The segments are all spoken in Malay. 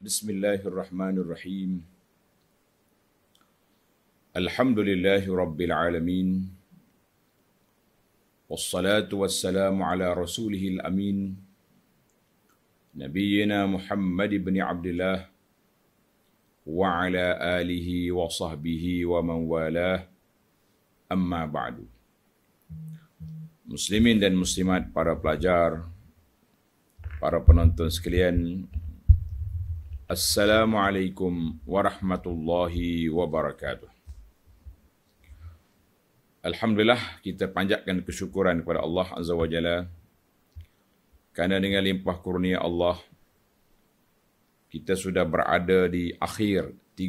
بسم الله الرحمن الرحيم الحمد لله رب العالمين والصلاة والسلام على رسوله الأمين نبينا محمد بن عبد الله وعلى آله وصحبه ومن والاه أما بعد مسلمين dan muslimat para pelajar para penonton sekalian Assalamualaikum warahmatullahi wabarakatuh. Alhamdulillah kita panjatkan kesyukuran kepada Allah Azza wa Jalla kerana dengan limpah kurnia Allah kita sudah berada di akhir 30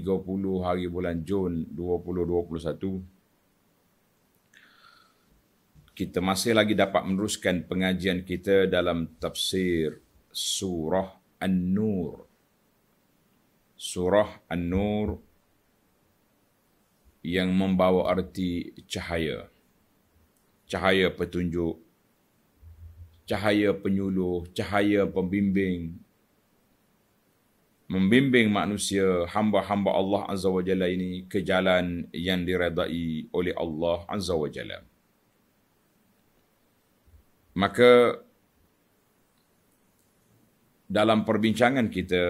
hari bulan Jun 2021 kita masih lagi dapat meneruskan pengajian kita dalam tafsir surah An-Nur surah An-Nur yang membawa arti cahaya. Cahaya petunjuk, cahaya penyuluh, cahaya pembimbing. Membimbing manusia, hamba-hamba Allah Azza wa Jalla ini ke jalan yang diredai oleh Allah Azza wa Jalla. Maka dalam perbincangan kita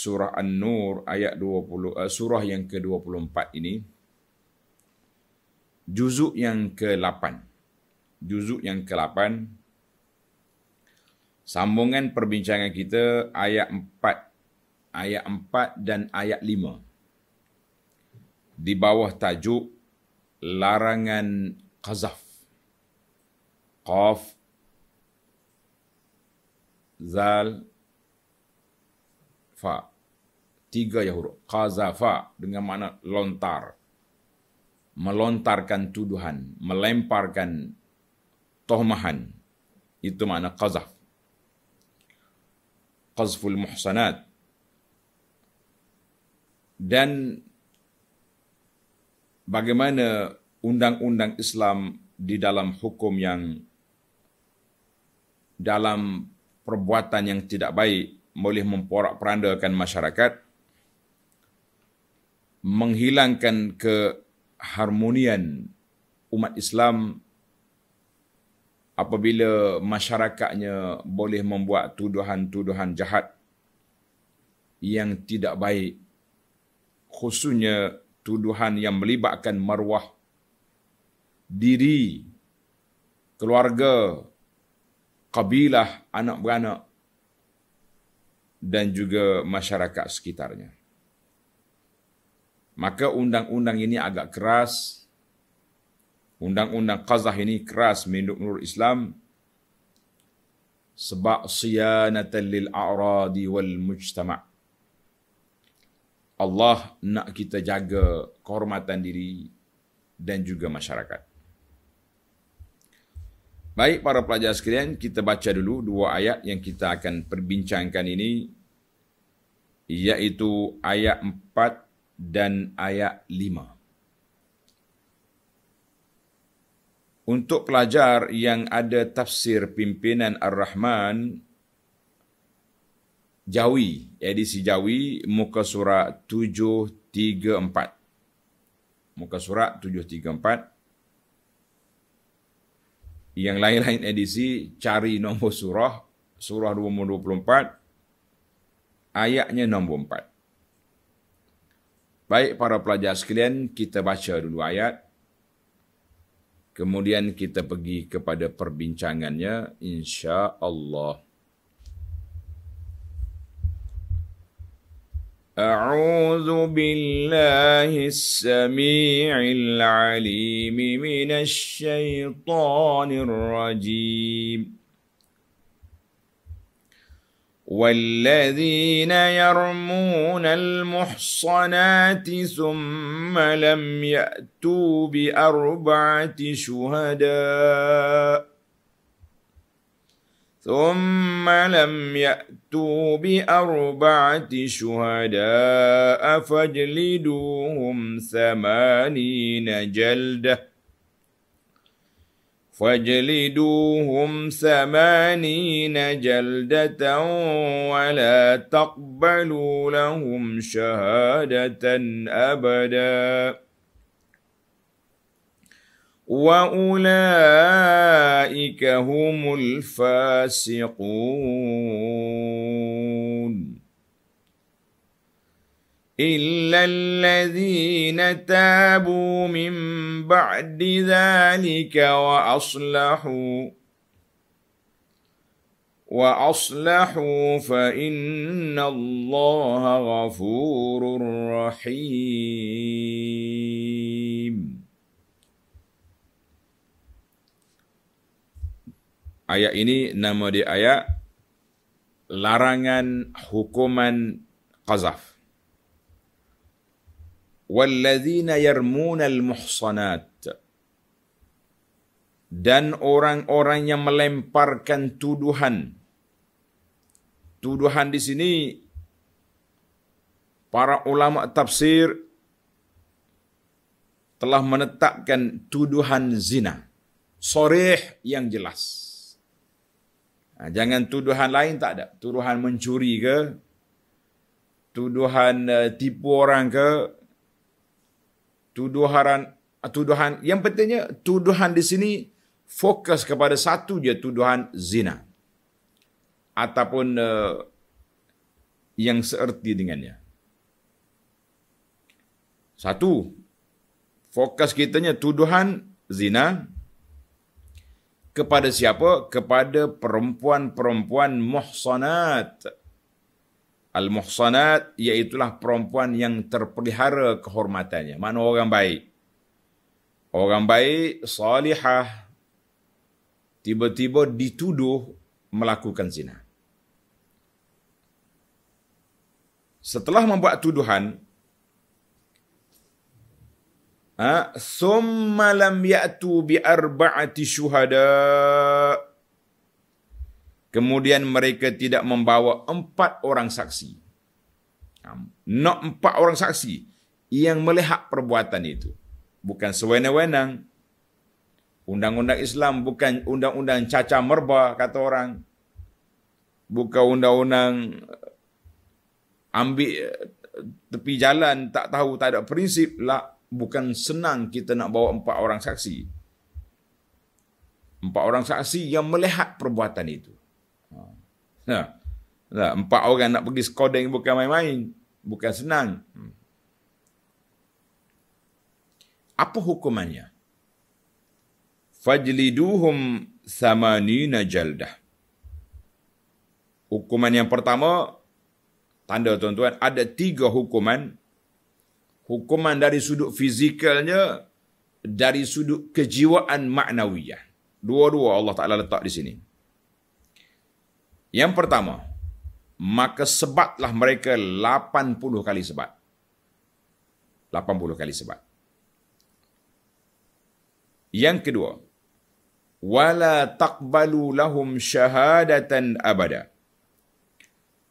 surah An-Nur ayat 20 uh, eh, surah yang ke-24 ini juzuk yang ke-8 juzuk yang ke-8 sambungan perbincangan kita ayat 4 ayat 4 dan ayat 5 di bawah tajuk larangan qazaf qaf zal fa tiga ya huruf qazafa dengan makna lontar melontarkan tuduhan melemparkan tohmahan itu makna qazaf qazful muhsanat dan bagaimana undang-undang Islam di dalam hukum yang dalam perbuatan yang tidak baik boleh memporak perandakan masyarakat menghilangkan keharmonian umat Islam apabila masyarakatnya boleh membuat tuduhan-tuduhan jahat yang tidak baik khususnya tuduhan yang melibatkan marwah diri keluarga kabilah anak beranak dan juga masyarakat sekitarnya. Maka undang-undang ini agak keras. Undang-undang qazah ini keras menurut Islam sebab siyanatan lil a'radi wal mujtama'. Allah nak kita jaga kehormatan diri dan juga masyarakat. Baik para pelajar sekalian, kita baca dulu dua ayat yang kita akan perbincangkan ini iaitu ayat 4 dan ayat 5. Untuk pelajar yang ada tafsir pimpinan Ar-Rahman Jawi, edisi Jawi muka surat 734. Muka surat 734 yang lain-lain edisi cari nombor surah surah 24 ayatnya nombor 4 baik para pelajar sekalian kita baca dulu ayat kemudian kita pergi kepada perbincangannya insya-Allah أعوذ بالله السميع العليم من الشيطان الرجيم والذين يرمون المحصنات ثم لم يأتوا بأربعة شهداء ثم لم يأتوا فأتوا بأربعة شهداء فاجلدوهم ثمانين جلدة فاجلدوهم ثمانين جلدة ولا تقبلوا لهم شهادة أبداً واولئك هم الفاسقون الا الذين تابوا من بعد ذلك واصلحوا واصلحوا فان الله غفور رحيم ayat ini nama dia ayat larangan hukuman qazaf wallazina yarmunal muhsanat dan orang-orang yang melemparkan tuduhan tuduhan di sini para ulama tafsir telah menetapkan tuduhan zina soreh yang jelas Ha, jangan tuduhan lain tak ada. Tuduhan mencuri ke? Tuduhan uh, tipu orang ke? Tuduhan ah, tuduhan yang pentingnya tuduhan di sini fokus kepada satu je tuduhan zina ataupun uh, yang seerti dengannya. Satu fokus kitanya tuduhan zina kepada siapa? Kepada perempuan-perempuan muhsanat. Al-muhsanat iaitulah perempuan yang terpelihara kehormatannya. Mana orang baik? Orang baik, salihah. Tiba-tiba dituduh melakukan zina. Setelah membuat tuduhan, Ha? Summa lam ya'tu bi arba'ati syuhada. Kemudian mereka tidak membawa empat orang saksi. Nak empat orang saksi yang melihat perbuatan itu. Bukan sewenang-wenang. Undang-undang Islam bukan undang-undang caca merba, kata orang. Bukan undang-undang eh, ambil eh, tepi jalan, tak tahu, tak ada prinsip. Lah bukan senang kita nak bawa empat orang saksi. Empat orang saksi yang melihat perbuatan itu. Ha. Nah, ha. ha, empat orang nak pergi skodeng bukan main-main. Bukan senang. Hmm. Apa hukumannya? Fajliduhum samanina jaldah. Hukuman yang pertama, tanda tuan-tuan, ada tiga hukuman hukuman dari sudut fizikalnya dari sudut kejiwaan maknawiyah. Dua-dua Allah Ta'ala letak di sini. Yang pertama, maka sebatlah mereka 80 kali sebat. 80 kali sebat. Yang kedua, wala taqbalu lahum syahadatan abada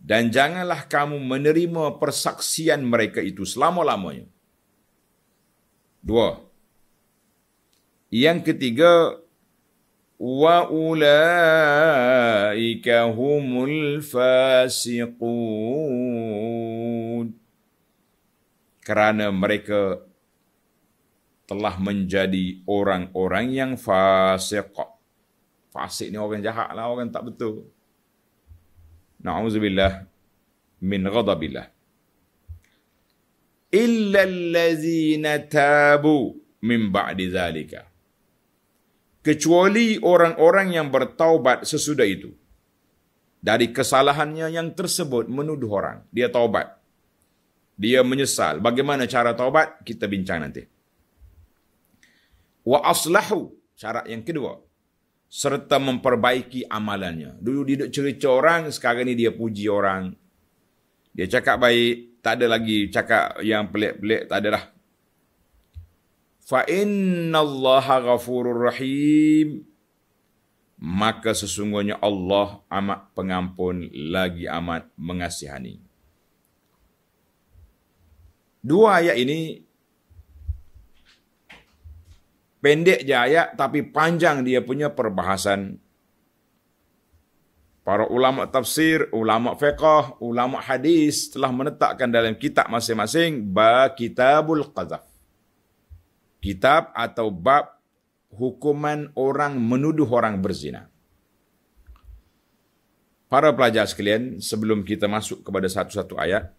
dan janganlah kamu menerima persaksian mereka itu selama-lamanya. Dua. Yang ketiga, wa ulaika humul fasiqun. Kerana mereka telah menjadi orang-orang yang fasiq. Fasik ni orang jahat lah, orang tak betul. نعوذ بالله من غضب الله إلا الذين تابوا من بعد ذلك kecuali orang-orang yang bertaubat sesudah itu dari kesalahannya yang tersebut menuduh orang dia taubat dia menyesal bagaimana cara taubat kita bincang nanti wa aslahu syarat yang kedua serta memperbaiki amalannya. Dulu dia duk cerita orang, sekarang ni dia puji orang. Dia cakap baik, tak ada lagi cakap yang pelik-pelik, tak ada lah. Fa inna Allah ghafurur rahim. Maka sesungguhnya Allah amat pengampun lagi amat mengasihani. Dua ayat ini Pendek je ayat tapi panjang dia punya perbahasan. Para ulama tafsir, ulama fiqh, ulama hadis telah menetapkan dalam kitab masing-masing ba kitabul qazaf. Kitab atau bab hukuman orang menuduh orang berzina. Para pelajar sekalian, sebelum kita masuk kepada satu-satu ayat,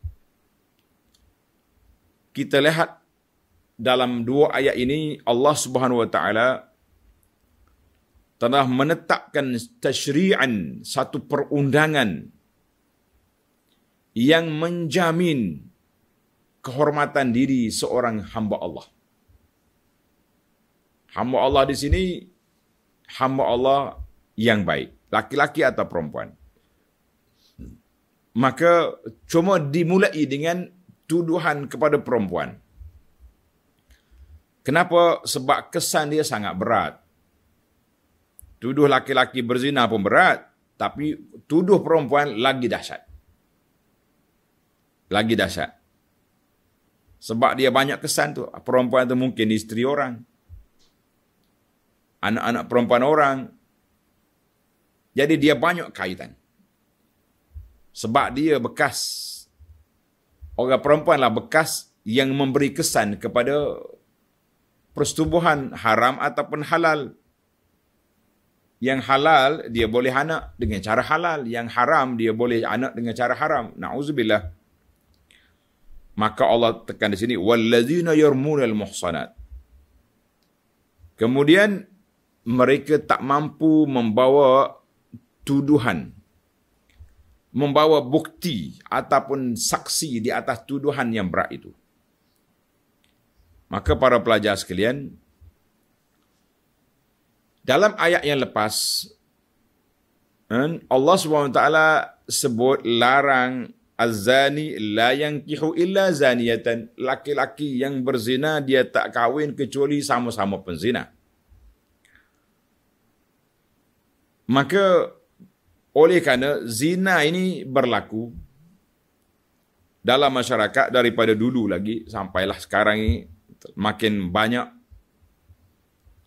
kita lihat dalam dua ayat ini Allah Subhanahu wa taala telah menetapkan tasyri'an satu perundangan yang menjamin kehormatan diri seorang hamba Allah. Hamba Allah di sini hamba Allah yang baik, laki-laki atau perempuan. Maka cuma dimulai dengan tuduhan kepada perempuan. Kenapa? Sebab kesan dia sangat berat. Tuduh laki-laki berzina pun berat, tapi tuduh perempuan lagi dahsyat. Lagi dahsyat. Sebab dia banyak kesan tu. Perempuan tu mungkin isteri orang. Anak-anak perempuan orang. Jadi dia banyak kaitan. Sebab dia bekas. Orang perempuan lah bekas yang memberi kesan kepada persetubuhan haram ataupun halal. Yang halal dia boleh anak dengan cara halal, yang haram dia boleh anak dengan cara haram. Nauzubillah. Maka Allah tekan di sini wallazina yarmunal muhsanat. Kemudian mereka tak mampu membawa tuduhan membawa bukti ataupun saksi di atas tuduhan yang berat itu. Maka para pelajar sekalian, dalam ayat yang lepas, eh, Allah SWT sebut larang azani zani la kihu illa zaniyatan. Laki-laki yang berzina dia tak kahwin kecuali sama-sama penzina. Maka oleh kerana zina ini berlaku dalam masyarakat daripada dulu lagi sampailah sekarang ini makin banyak.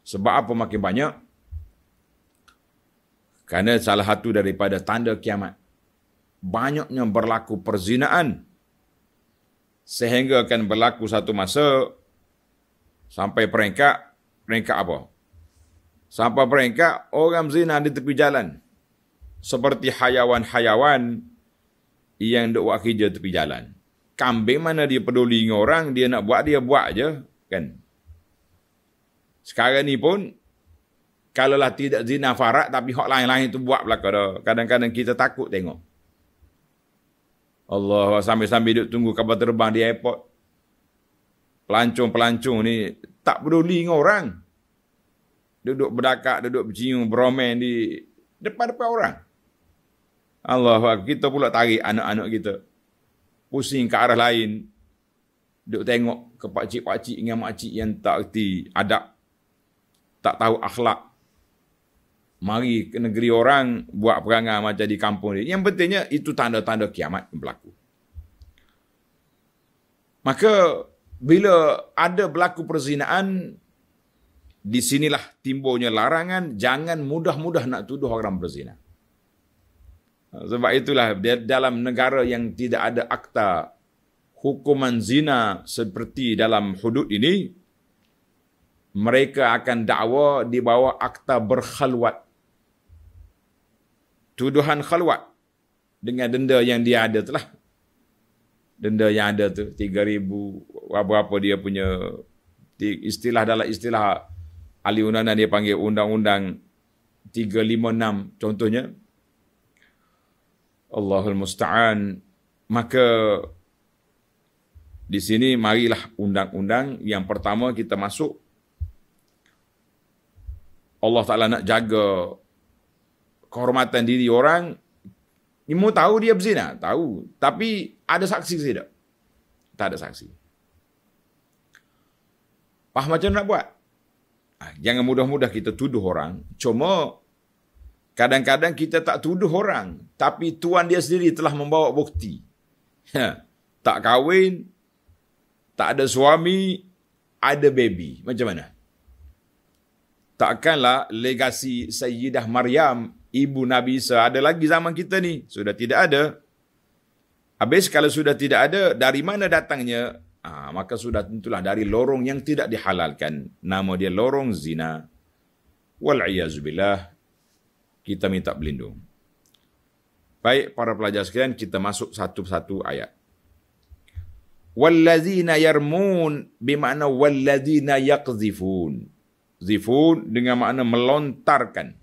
Sebab apa makin banyak? Kerana salah satu daripada tanda kiamat. Banyaknya berlaku perzinaan. Sehingga akan berlaku satu masa sampai peringkat. Peringkat apa? Sampai peringkat orang zina di tepi jalan. Seperti hayawan-hayawan yang duk buat tepi jalan. Kambing mana dia peduli dengan orang, dia nak buat, dia buat je kan sekarang ni pun kalaulah tidak zina farak tapi hak lain-lain tu buat belaka dah kadang-kadang kita takut tengok Allah sambil-sambil duduk tunggu kapal terbang di airport pelancong-pelancong ni tak peduli dengan orang duduk berdakak duduk bercium beromen di depan-depan orang Allah kita pula tarik anak-anak kita pusing ke arah lain duk tengok ke pakcik cik pak cik dengan mak yang tak erti adab tak tahu akhlak mari ke negeri orang buat perangai macam di kampung ni yang pentingnya itu tanda-tanda kiamat yang berlaku maka bila ada berlaku perzinaan di sinilah timbulnya larangan jangan mudah-mudah nak tuduh orang berzina sebab itulah dalam negara yang tidak ada akta hukuman zina seperti dalam hudud ini, mereka akan dakwa di bawah akta berkhalwat. Tuduhan khalwat dengan denda yang dia ada telah. Denda yang ada tu, tiga ribu, apa-apa dia punya istilah dalam istilah ahli undangan dia panggil undang-undang 356 contohnya. Allahul Musta'an. Maka di sini marilah undang-undang yang pertama kita masuk Allah Taala nak jaga kehormatan diri orang ni mau tahu dia berzina tahu tapi ada saksi ke tidak tak ada saksi Pah macam nak buat ha, jangan mudah-mudah kita tuduh orang cuma kadang-kadang kita tak tuduh orang tapi tuan dia sendiri telah membawa bukti ha, tak kahwin tak ada suami, ada baby. Macam mana? Takkanlah legasi Sayyidah Maryam, ibu Nabi Isa, ada lagi zaman kita ni? Sudah tidak ada. Habis kalau sudah tidak ada, dari mana datangnya? Ha, maka sudah tentulah dari lorong yang tidak dihalalkan. Nama dia lorong zina. Wal'iyazubillah, kita minta berlindung. Baik, para pelajar sekalian, kita masuk satu-satu ayat. Wallazina yarmun bimakna wallazina yakzifun. Zifun dengan makna melontarkan.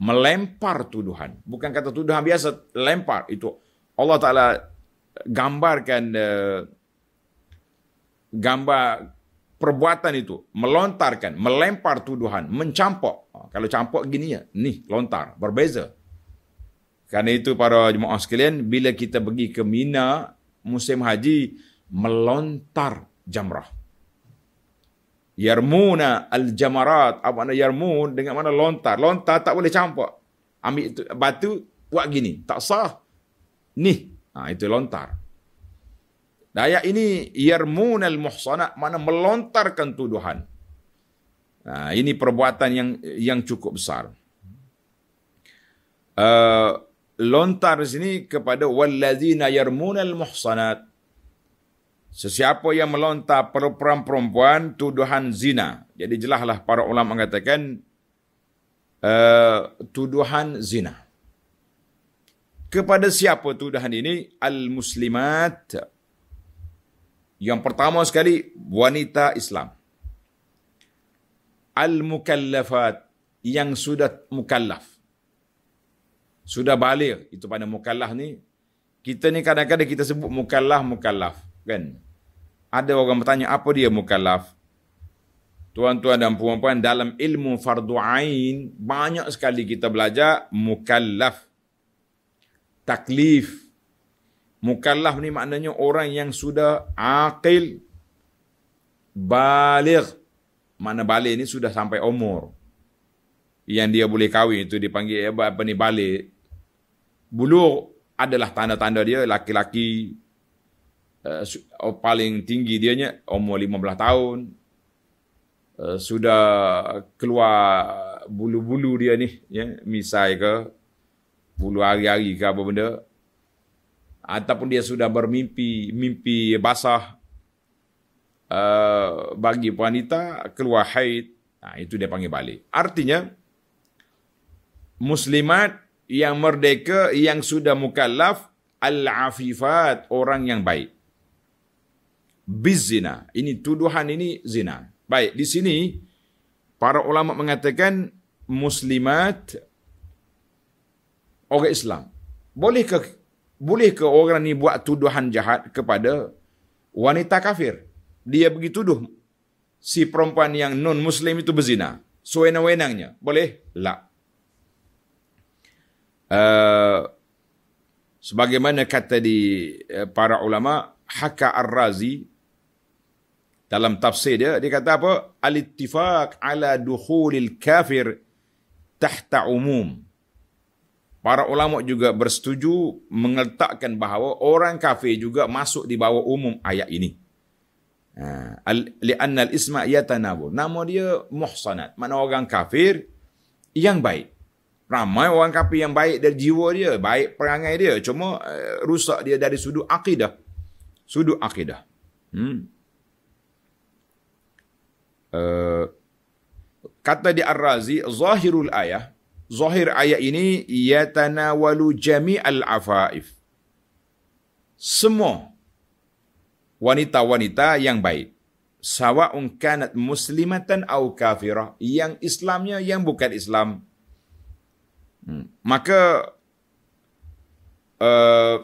Melempar tuduhan. Bukan kata tuduhan biasa, lempar. Itu Allah Ta'ala gambarkan uh, gambar perbuatan itu. Melontarkan, melempar tuduhan, mencampok. Ah, kalau campok gini ya, nih lontar, berbeza. Karena itu para jemaah sekalian, bila kita pergi ke Mina, musim haji melontar jamrah. Yarmuna al-jamarat. Apa makna yarmun? Dengan mana lontar? Lontar tak boleh campak. Ambil itu batu, buat gini. Tak sah. nih Ha, itu lontar. Daya ini yarmuna al-muhsanat. Mana melontarkan tuduhan. Ha, ini perbuatan yang yang cukup besar. Uh, lontar sini kepada wallazina yarmunal muhsanat. Sesiapa yang melontar perempuan perempuan tuduhan zina. Jadi jelaslah para ulama mengatakan uh, tuduhan zina. Kepada siapa tuduhan ini? Al-Muslimat. Yang pertama sekali, wanita Islam. Al-Mukallafat. Yang sudah mukallaf sudah balik itu pada mukallaf ni kita ni kadang-kadang kita sebut mukallaf mukallaf kan ada orang bertanya apa dia mukallaf tuan-tuan dan puan-puan dalam ilmu fardu ain banyak sekali kita belajar mukallaf taklif mukallaf ni maknanya orang yang sudah akil baligh mana baligh ni sudah sampai umur yang dia boleh kahwin itu dipanggil eh, apa ni balik bulur adalah tanda-tanda dia laki-laki uh, paling tinggi dia dianya umur 15 tahun uh, sudah keluar bulu-bulu dia ni ya misai ke bulu hari-hari ke apa benda ataupun dia sudah bermimpi mimpi basah uh, bagi wanita keluar haid nah, itu dia panggil balik artinya muslimat yang merdeka yang sudah mukallaf al-afifat orang yang baik. Bizina. Ini tuduhan ini zina. Baik, di sini para ulama mengatakan muslimat orang Islam. Boleh ke boleh ke orang ni buat tuduhan jahat kepada wanita kafir? Dia begitu tuduh si perempuan yang non muslim itu berzina. Sewenang-wenangnya. Boleh? Tak. Eh, sebagaimana kata di uh, para ulama Hakka Ar-Razi dalam tafsir dia dia kata apa al-ittifaq ala dukhulil kafir tahta umum Para ulama juga bersetuju mengletakkan bahawa orang kafir juga masuk di bawah umum ayat ini. Ha, Al-li'anna al-isma Nama dia muhsanat. Mana orang kafir yang baik. Ramai orang kapi yang baik dari jiwa dia, baik perangai dia. Cuma uh, rusak dia dari sudut akidah. Sudut akidah. Hmm. Uh, kata di Ar-Razi, Zahirul ayah, Zahir ayat ini, Yatanawalu jami'al afaif. Semua wanita-wanita yang baik. Sawa'un kanat muslimatan au kafirah. Yang Islamnya, yang bukan Islam. Hmm. Maka uh,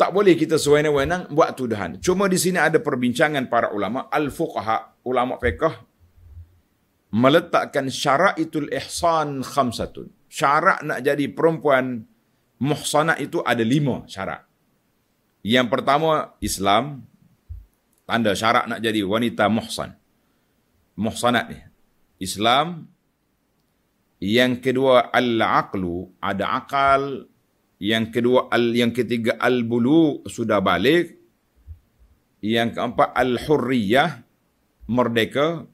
tak boleh kita sewenang-wenang buat tuduhan. Cuma di sini ada perbincangan para ulama, al-fuqaha, ulama fiqh meletakkan syarat itul ihsan khamsatun. Syarat nak jadi perempuan muhsanah itu ada lima syarat. Yang pertama Islam tanda syarat nak jadi wanita muhsan. muhsanah ni. Islam yang kedua al-aqlu ada akal. Yang kedua al yang ketiga al-bulu sudah balik. Yang keempat al-hurriyah merdeka.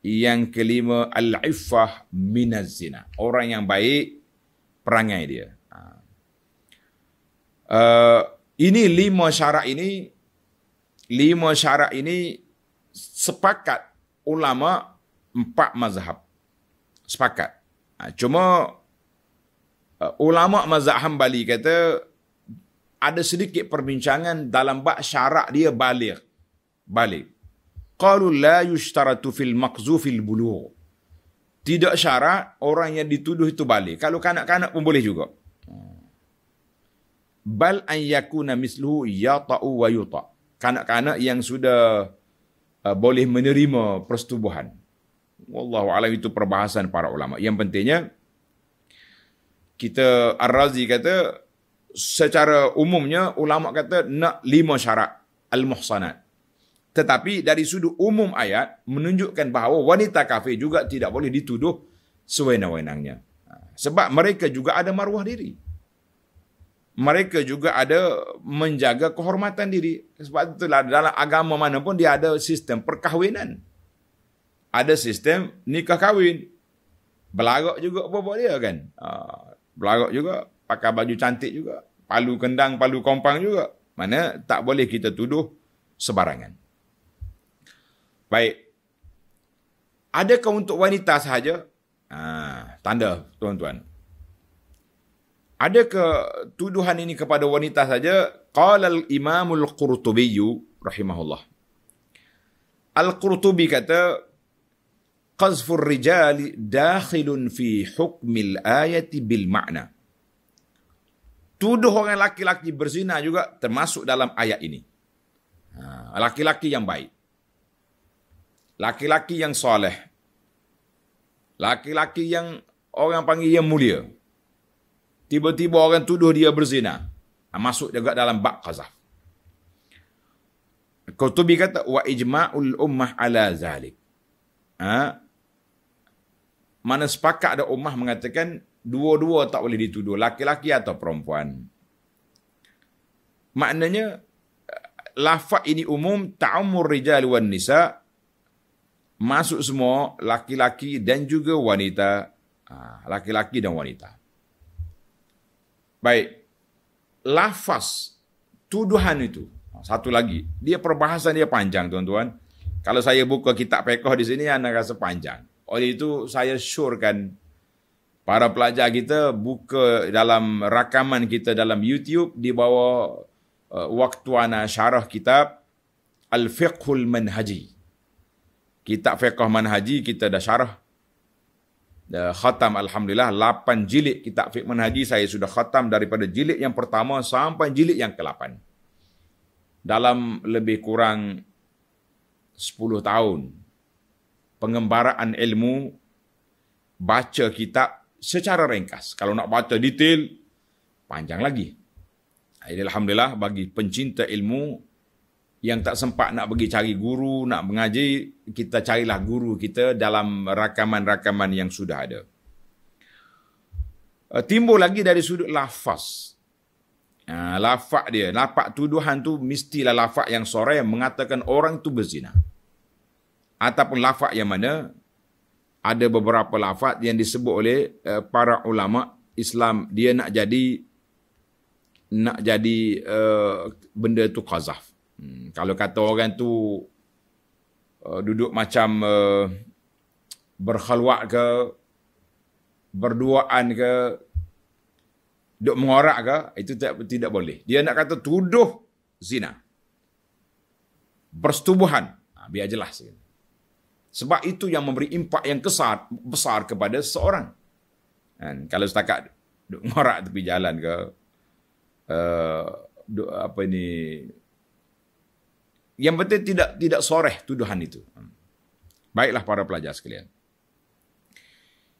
Yang kelima al-iffah minaz zina. Orang yang baik perangai dia. Ha. Uh, ini lima syarat ini lima syarat ini sepakat ulama empat mazhab sepakat. Ha, cuma uh, ulama mazhab Hambali kata ada sedikit perbincangan dalam bab syarak dia baligh. Baligh. Qalu la yushtaratu fil maqzufil bulugh. Tidak syarat orang yang dituduh itu baligh. Kalau kanak-kanak pun boleh juga. Bal an yakuna misluhu yata'u wa yuta. Kanak-kanak yang sudah uh, boleh menerima persetubuhan. Wallahu alam itu perbahasan para ulama. Yang pentingnya kita Ar-Razi kata secara umumnya ulama kata nak lima syarat al-muhsanat. Tetapi dari sudut umum ayat menunjukkan bahawa wanita kafir juga tidak boleh dituduh sewenang-wenangnya. Ha, sebab mereka juga ada maruah diri. Mereka juga ada menjaga kehormatan diri. Sebab itulah dalam agama mana pun dia ada sistem perkahwinan ada sistem nikah kawin, Belagak juga bapak dia kan. Ha, Belagak juga, pakai baju cantik juga. Palu kendang, palu kompang juga. Mana tak boleh kita tuduh sebarangan. Baik. Adakah untuk wanita sahaja? Ha, tanda, tuan-tuan. Adakah tuduhan ini kepada wanita sahaja? Qala al-imamul-qurtubiyu rahimahullah. Al-Qurtubi kata, قذف الرجال داخل في حكم bil بالمعنى Tuduh orang laki-laki berzina juga termasuk dalam ayat ini. Ha, laki-laki yang baik. Laki-laki yang soleh. Laki-laki yang orang panggil yang mulia. Tiba-tiba orang tuduh dia berzina. Ha, masuk juga dalam bak qazaf. Kutubi kata, wa ijma'ul ummah ala zalik. Ha? mana sepakat ada ummah mengatakan dua-dua tak boleh dituduh laki-laki atau perempuan maknanya lafaz ini umum ta'ammur rijal wan nisa masuk semua laki-laki dan juga wanita ha, laki-laki dan wanita baik lafaz tuduhan itu ha, satu lagi dia perbahasan dia panjang tuan-tuan kalau saya buka kitab fiqh di sini anda rasa panjang oleh itu saya syorkan para pelajar kita buka dalam rakaman kita dalam YouTube di bawah uh, waktu ana syarah kitab Al-Fiqhul Manhaji. Kitab Fiqh Manhaji kita dah syarah. Dah khatam Alhamdulillah. 8 jilid kitab Fiqh Manhaji saya sudah khatam daripada jilid yang pertama sampai jilid yang ke-8. Dalam lebih kurang 10 tahun pengembaraan ilmu baca kitab secara ringkas. Kalau nak baca detail, panjang lagi. Jadi Alhamdulillah bagi pencinta ilmu yang tak sempat nak pergi cari guru, nak mengaji, kita carilah guru kita dalam rakaman-rakaman yang sudah ada. Eh, timbul lagi dari sudut lafaz. Ha, lafak dia, Lafak tuduhan tu mestilah lafak yang sore yang mengatakan orang tu berzinah ataupun lafaz yang mana ada beberapa lafaz yang disebut oleh uh, para ulama Islam dia nak jadi nak jadi uh, benda tu qazaf. Hmm, kalau kata orang tu uh, duduk macam uh, berkhulwat ke berduaan ke duduk mengorak ke itu tak tidak boleh. Dia nak kata tuduh zina. Persetubuhan. Ha, biar jelas gitu. Sebab itu yang memberi impak yang kesat besar kepada seseorang. Dan kalau setakat duk ngorak tepi jalan ke, uh, duk, apa ini, yang penting tidak tidak soreh tuduhan itu. Baiklah para pelajar sekalian.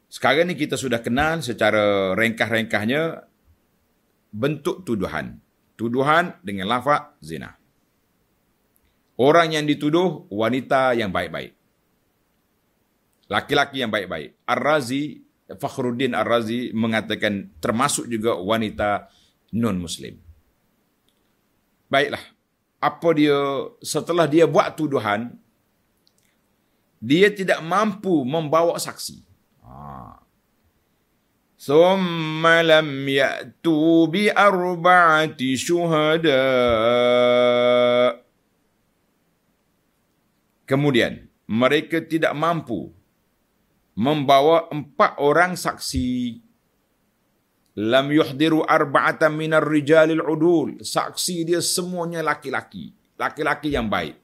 Sekarang ini kita sudah kenal secara rengkah-rengkahnya bentuk tuduhan. Tuduhan dengan lafaz zina. Orang yang dituduh wanita yang baik-baik laki-laki yang baik-baik. Ar-Razi, Fakhruddin Ar-Razi mengatakan termasuk juga wanita non-Muslim. Baiklah, apa dia setelah dia buat tuduhan, dia tidak mampu membawa saksi. ثم ha. yatu bi بأربعة شهداء Kemudian mereka tidak mampu membawa empat orang saksi. Lam yuhdiru arba'atan minar rijalil udul. Saksi dia semuanya laki-laki. Laki-laki yang baik.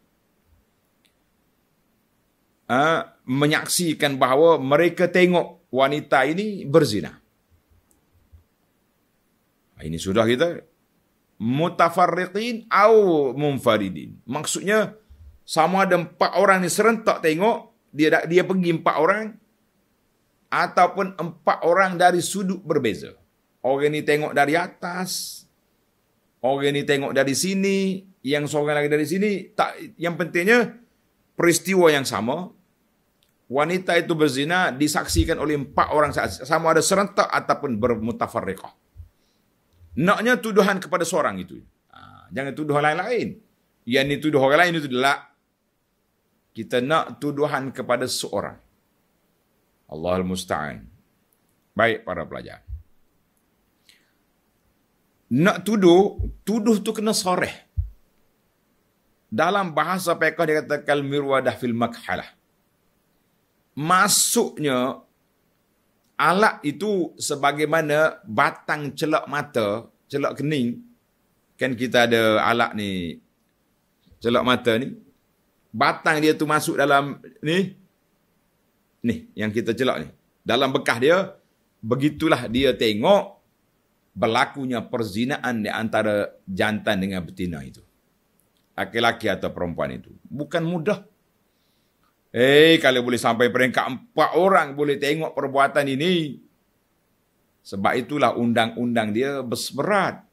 Ha, menyaksikan bahawa mereka tengok wanita ini berzina. Ha, ini sudah kita mutafarriqin au munfaridin. Maksudnya sama ada empat orang ni serentak tengok dia dia pergi empat orang ataupun empat orang dari sudut berbeza. Orang ni tengok dari atas, orang ni tengok dari sini, yang seorang lagi dari sini, tak yang pentingnya peristiwa yang sama. Wanita itu berzina disaksikan oleh empat orang sama ada serentak ataupun bermutafarriqah. Naknya tuduhan kepada seorang itu. Ha, jangan tuduh orang lain-lain. Yang ni tuduh orang lain itu adalah kita nak tuduhan kepada seorang. Allahul Musta'an. Baik para pelajar. Nak tuduh, tuduh tu kena soreh. Dalam bahasa pekah dia kata kalmirwadah fil makhalah. Masuknya alat itu sebagaimana batang celak mata, celak kening. Kan kita ada alat ni, celak mata ni. Batang dia tu masuk dalam ni, ni yang kita celak ni. Dalam bekah dia, begitulah dia tengok berlakunya perzinaan di antara jantan dengan betina itu. Laki-laki atau perempuan itu. Bukan mudah. Eh, kalau boleh sampai peringkat empat orang boleh tengok perbuatan ini. Sebab itulah undang-undang dia berseberat.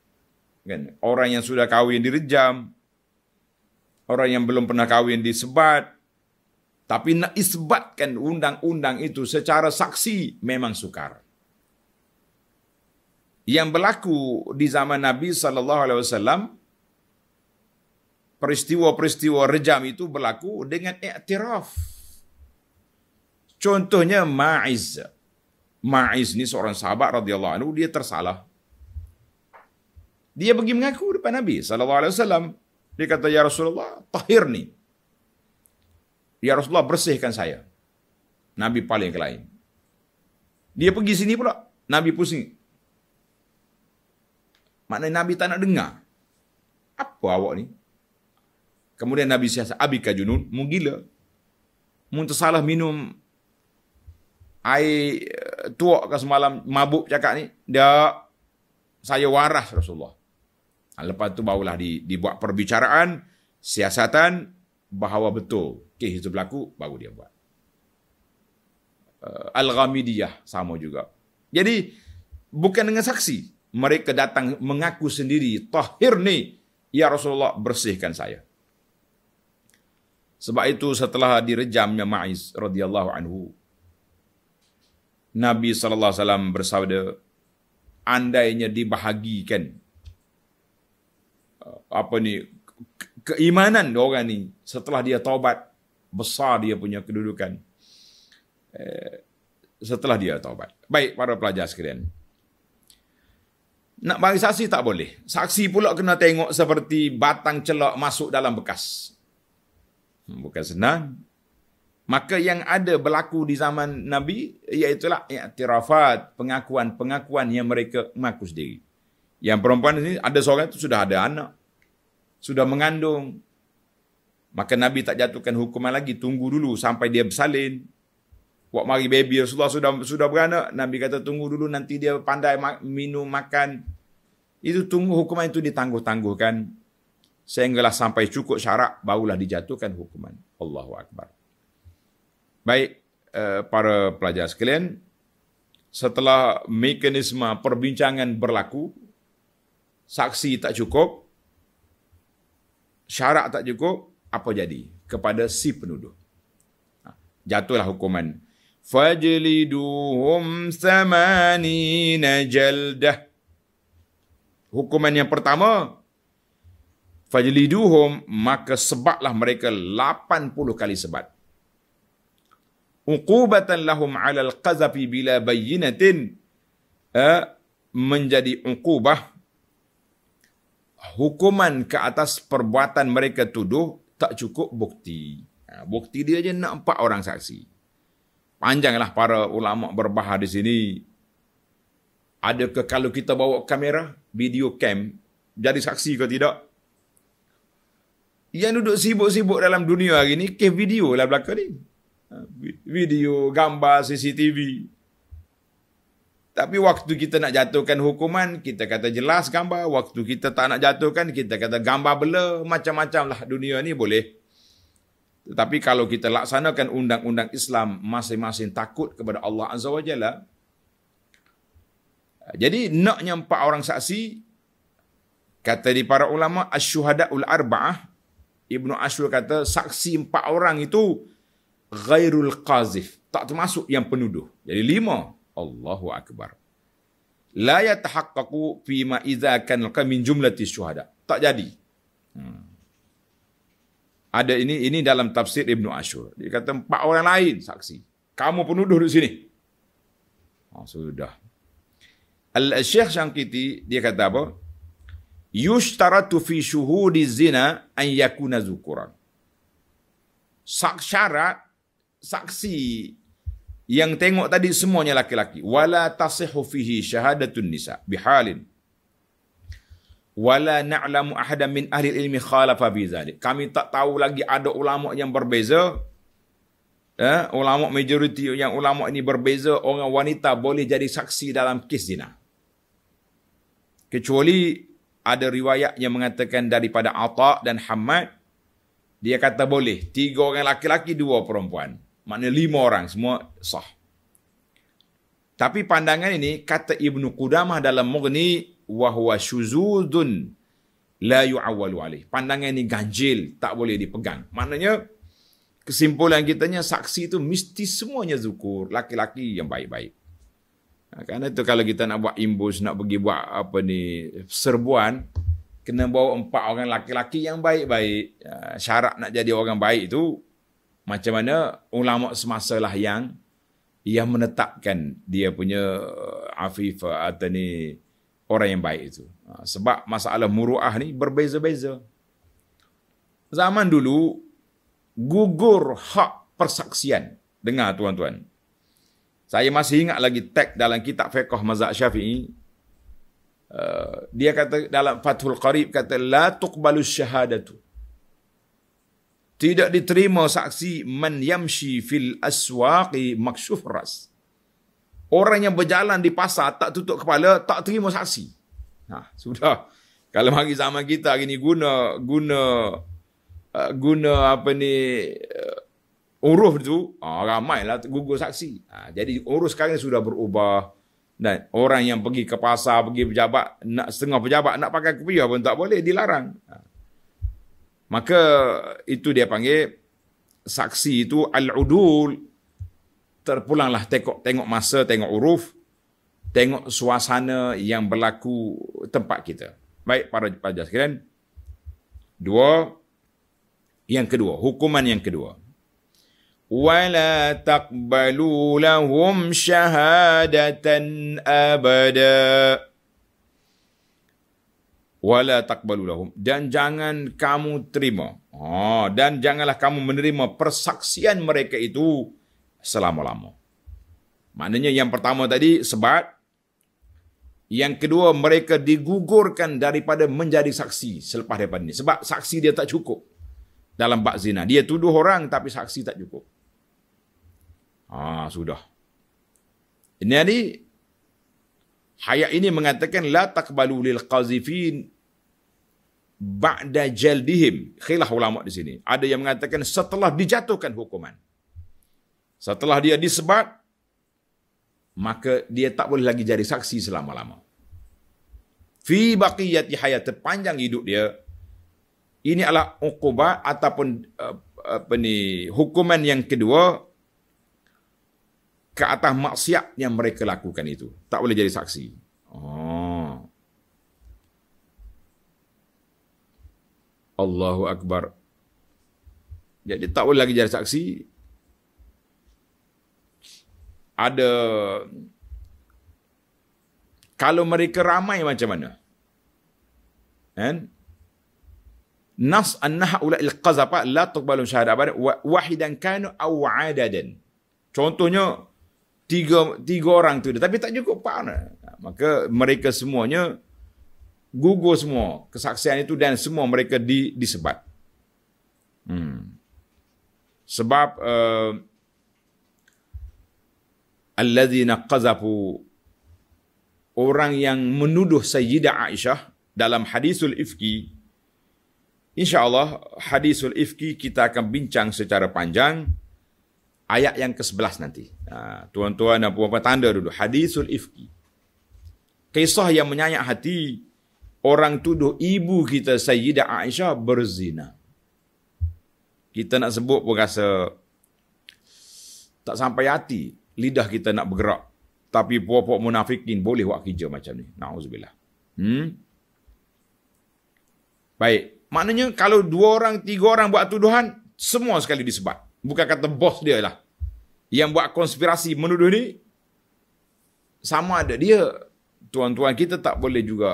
Kan? Orang yang sudah kahwin direjam. Orang yang belum pernah kahwin disebat. Tapi nak isbatkan undang-undang itu secara saksi memang sukar. Yang berlaku di zaman Nabi sallallahu alaihi wasallam peristiwa-peristiwa rejam itu berlaku dengan iktiraf. Contohnya Ma'iz. Ma'iz ni seorang sahabat radhiyallahu anhu dia tersalah. Dia pergi mengaku depan Nabi sallallahu alaihi wasallam. Dia kata ya Rasulullah, tahir ni. Ya Rasulullah bersihkan saya. Nabi paling ke lain. Dia pergi sini pula. Nabi pusing. Maknanya Nabi tak nak dengar. Apa awak ni? Kemudian Nabi siasat. Abi kajunun. Mu gila. Mu tersalah minum. Air eh, tuak ke semalam. Mabuk cakap ni. Dia Saya waras Rasulullah. Ha, lepas tu barulah dibuat perbicaraan. Siasatan. Bahawa betul kes itu berlaku, baru dia buat. Uh, Al-Ghamidiyah sama juga. Jadi, bukan dengan saksi. Mereka datang mengaku sendiri, Tahir ni, Ya Rasulullah, bersihkan saya. Sebab itu setelah direjamnya Ma'is radhiyallahu anhu, Nabi saw bersabda, andainya dibahagikan uh, apa ni keimanan orang ni setelah dia taubat besar dia punya kedudukan eh, setelah dia taubat. Baik para pelajar sekalian. Nak bagi saksi tak boleh. Saksi pula kena tengok seperti batang celok masuk dalam bekas. Hmm, bukan senang. Maka yang ada berlaku di zaman Nabi, iaitu i'tirafat, pengakuan-pengakuan yang mereka mengaku sendiri. Yang perempuan ini ada seorang itu sudah ada anak. Sudah mengandung, Maka Nabi tak jatuhkan hukuman lagi. Tunggu dulu sampai dia bersalin. Buat mari baby Rasulullah sudah sudah beranak. Nabi kata tunggu dulu nanti dia pandai minum, makan. Itu tunggu hukuman itu ditangguh-tangguhkan. Sehinggalah sampai cukup syarak barulah dijatuhkan hukuman. Allahu Akbar. Baik, eh, para pelajar sekalian. Setelah mekanisme perbincangan berlaku, saksi tak cukup, syarak tak cukup, apa jadi kepada si penuduh ha, jatuhlah hukuman fajliduhum samanina jaldah hukuman yang pertama fajliduhum maka sebatlah mereka 80 kali sebat uqubatan lahum alal qazafi bila bayyinatin eh, menjadi uqubah hukuman ke atas perbuatan mereka tuduh tak cukup bukti. Ha, bukti dia je nak empat orang saksi. Panjanglah para ulama berbahar di sini. Adakah kalau kita bawa kamera, video cam, jadi saksi ke tidak? Yang duduk sibuk-sibuk dalam dunia hari ini, ke video lah belakang ni. Ha, video, gambar, CCTV. Tapi waktu kita nak jatuhkan hukuman, kita kata jelas gambar. Waktu kita tak nak jatuhkan, kita kata gambar bela. Macam-macam lah dunia ni boleh. Tetapi kalau kita laksanakan undang-undang Islam masing-masing takut kepada Allah Azza wa Jalla. Jadi naknya empat orang saksi, kata di para ulama, Ash-Shuhada'ul Arba'ah, Ibnu Ashur kata saksi empat orang itu gairul qazif. Tak termasuk yang penuduh. Jadi lima Allahu Akbar. La yatahakkaku fima iza kanalka min jumlati syuhada. Tak jadi. Hmm. Ada ini ini dalam tafsir Ibn Ashur. Dia kata empat orang lain saksi. Kamu penuduh di sini. Oh, sudah. Al-Syekh Syangkiti, dia kata apa? Yushtaratu fi syuhudi zina an yakuna zukuran. Sak syarat, saksi yang tengok tadi semuanya laki-laki wala tasihhu fihi shahadatun nisa bihalin wala na'lamu ahada min ahli ilmi khalafa fi zalik kami tak tahu lagi ada ulama yang berbeza eh, ulama majoriti yang ulama ini berbeza orang wanita boleh jadi saksi dalam kes zina kecuali ada riwayat yang mengatakan daripada Atha dan Hamad dia kata boleh tiga orang laki-laki dua perempuan Maknanya lima orang semua sah. Tapi pandangan ini kata Ibn Qudamah dalam Mughni wa syuzudun la yu'awwalu alih. Pandangan ini ganjil, tak boleh dipegang. Maknanya kesimpulan kitanya saksi itu mesti semuanya zukur, laki-laki yang baik-baik. Ha, karena itu kalau kita nak buat imbus, nak pergi buat apa ni serbuan, kena bawa empat orang laki-laki yang baik-baik. Ha, syarat nak jadi orang baik itu macam mana ulama semasa lah yang ia menetapkan dia punya uh, afifah uh, atau ni orang yang baik itu. Ha, sebab masalah muruah ni berbeza-beza. Zaman dulu gugur hak persaksian. Dengar tuan-tuan. Saya masih ingat lagi teks dalam kitab fiqh mazhab Syafi'i. Uh, dia kata dalam Fathul Qarib kata la tuqbalus syahadatu tidak diterima saksi man yamshi fil aswaqi maksuf ras. Orang yang berjalan di pasar tak tutup kepala tak terima saksi. Nah, sudah. Kalau hari zaman kita hari ni guna guna eh, guna apa ni uh, uruf tu, ah, ramai lah gugur saksi. Uh, jadi urus sekarang sudah berubah dan orang yang pergi ke pasar, pergi pejabat, nak setengah pejabat nak pakai kopiah pun tak boleh, dilarang. Ah. Maka itu dia panggil saksi itu al-udul terpulanglah tengok tengok masa, tengok uruf, tengok suasana yang berlaku tempat kita. Baik para pelajar sekalian. Dua yang kedua, hukuman yang kedua. Wala taqbalu lahum syahadatan abada wala takbalu lahum dan jangan kamu terima oh, dan janganlah kamu menerima persaksian mereka itu selama-lama maknanya yang pertama tadi sebab yang kedua mereka digugurkan daripada menjadi saksi selepas daripada ini sebab saksi dia tak cukup dalam bab zina dia tuduh orang tapi saksi tak cukup ah sudah ini ni Hayat ini mengatakan la taqbalu lil qazifin ba'da jaldihim. Khilaf ulama di sini. Ada yang mengatakan setelah dijatuhkan hukuman. Setelah dia disebat maka dia tak boleh lagi jadi saksi selama-lama. Fi baqiyati hayat terpanjang hidup dia ini adalah uqubah ataupun eh, apa ni hukuman yang kedua ke atas maksiat yang mereka lakukan itu. Tak boleh jadi saksi. Oh. Allahu Akbar. Jadi tak boleh lagi jadi saksi. Ada kalau mereka ramai macam mana? Kan? Nas annaha ula'il qazafa la tuqbalu syahadah abadan wahidan kanu aw adadan. Contohnya, tiga tiga orang tu dia tapi tak cukup partner maka mereka semuanya gugur semua kesaksian itu dan semua mereka di, disebat hmm. sebab uh, eh, alladzina qazafu orang yang menuduh sayyidah Aisyah dalam hadisul ifki insyaallah hadisul ifki kita akan bincang secara panjang ayat yang ke-11 nanti. Ha, tuan-tuan dan puan-puan tanda dulu. Hadisul Ifki. Kisah yang menyayat hati orang tuduh ibu kita Sayyidah Aisyah berzina. Kita nak sebut pun rasa tak sampai hati. Lidah kita nak bergerak. Tapi puak-puak munafikin boleh buat kerja macam ni. Na'udzubillah. Hmm? Baik. Maknanya kalau dua orang, tiga orang buat tuduhan, semua sekali disebat bukan kata bos dia lah yang buat konspirasi menuduh ni sama ada dia tuan-tuan kita tak boleh juga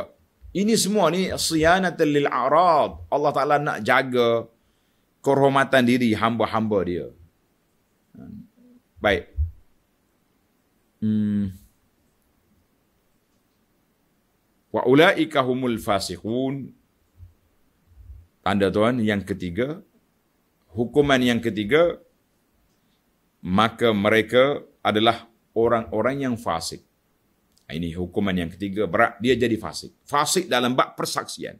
ini semua ni siyanatul lil a'rad Allah Taala nak jaga kehormatan diri hamba-hamba dia baik hmm wa ulaika humul fasikhun tanda tuan yang ketiga hukuman yang ketiga maka mereka adalah orang-orang yang fasik. Ha, ini hukuman yang ketiga berat dia jadi fasik. Fasik dalam bab persaksian.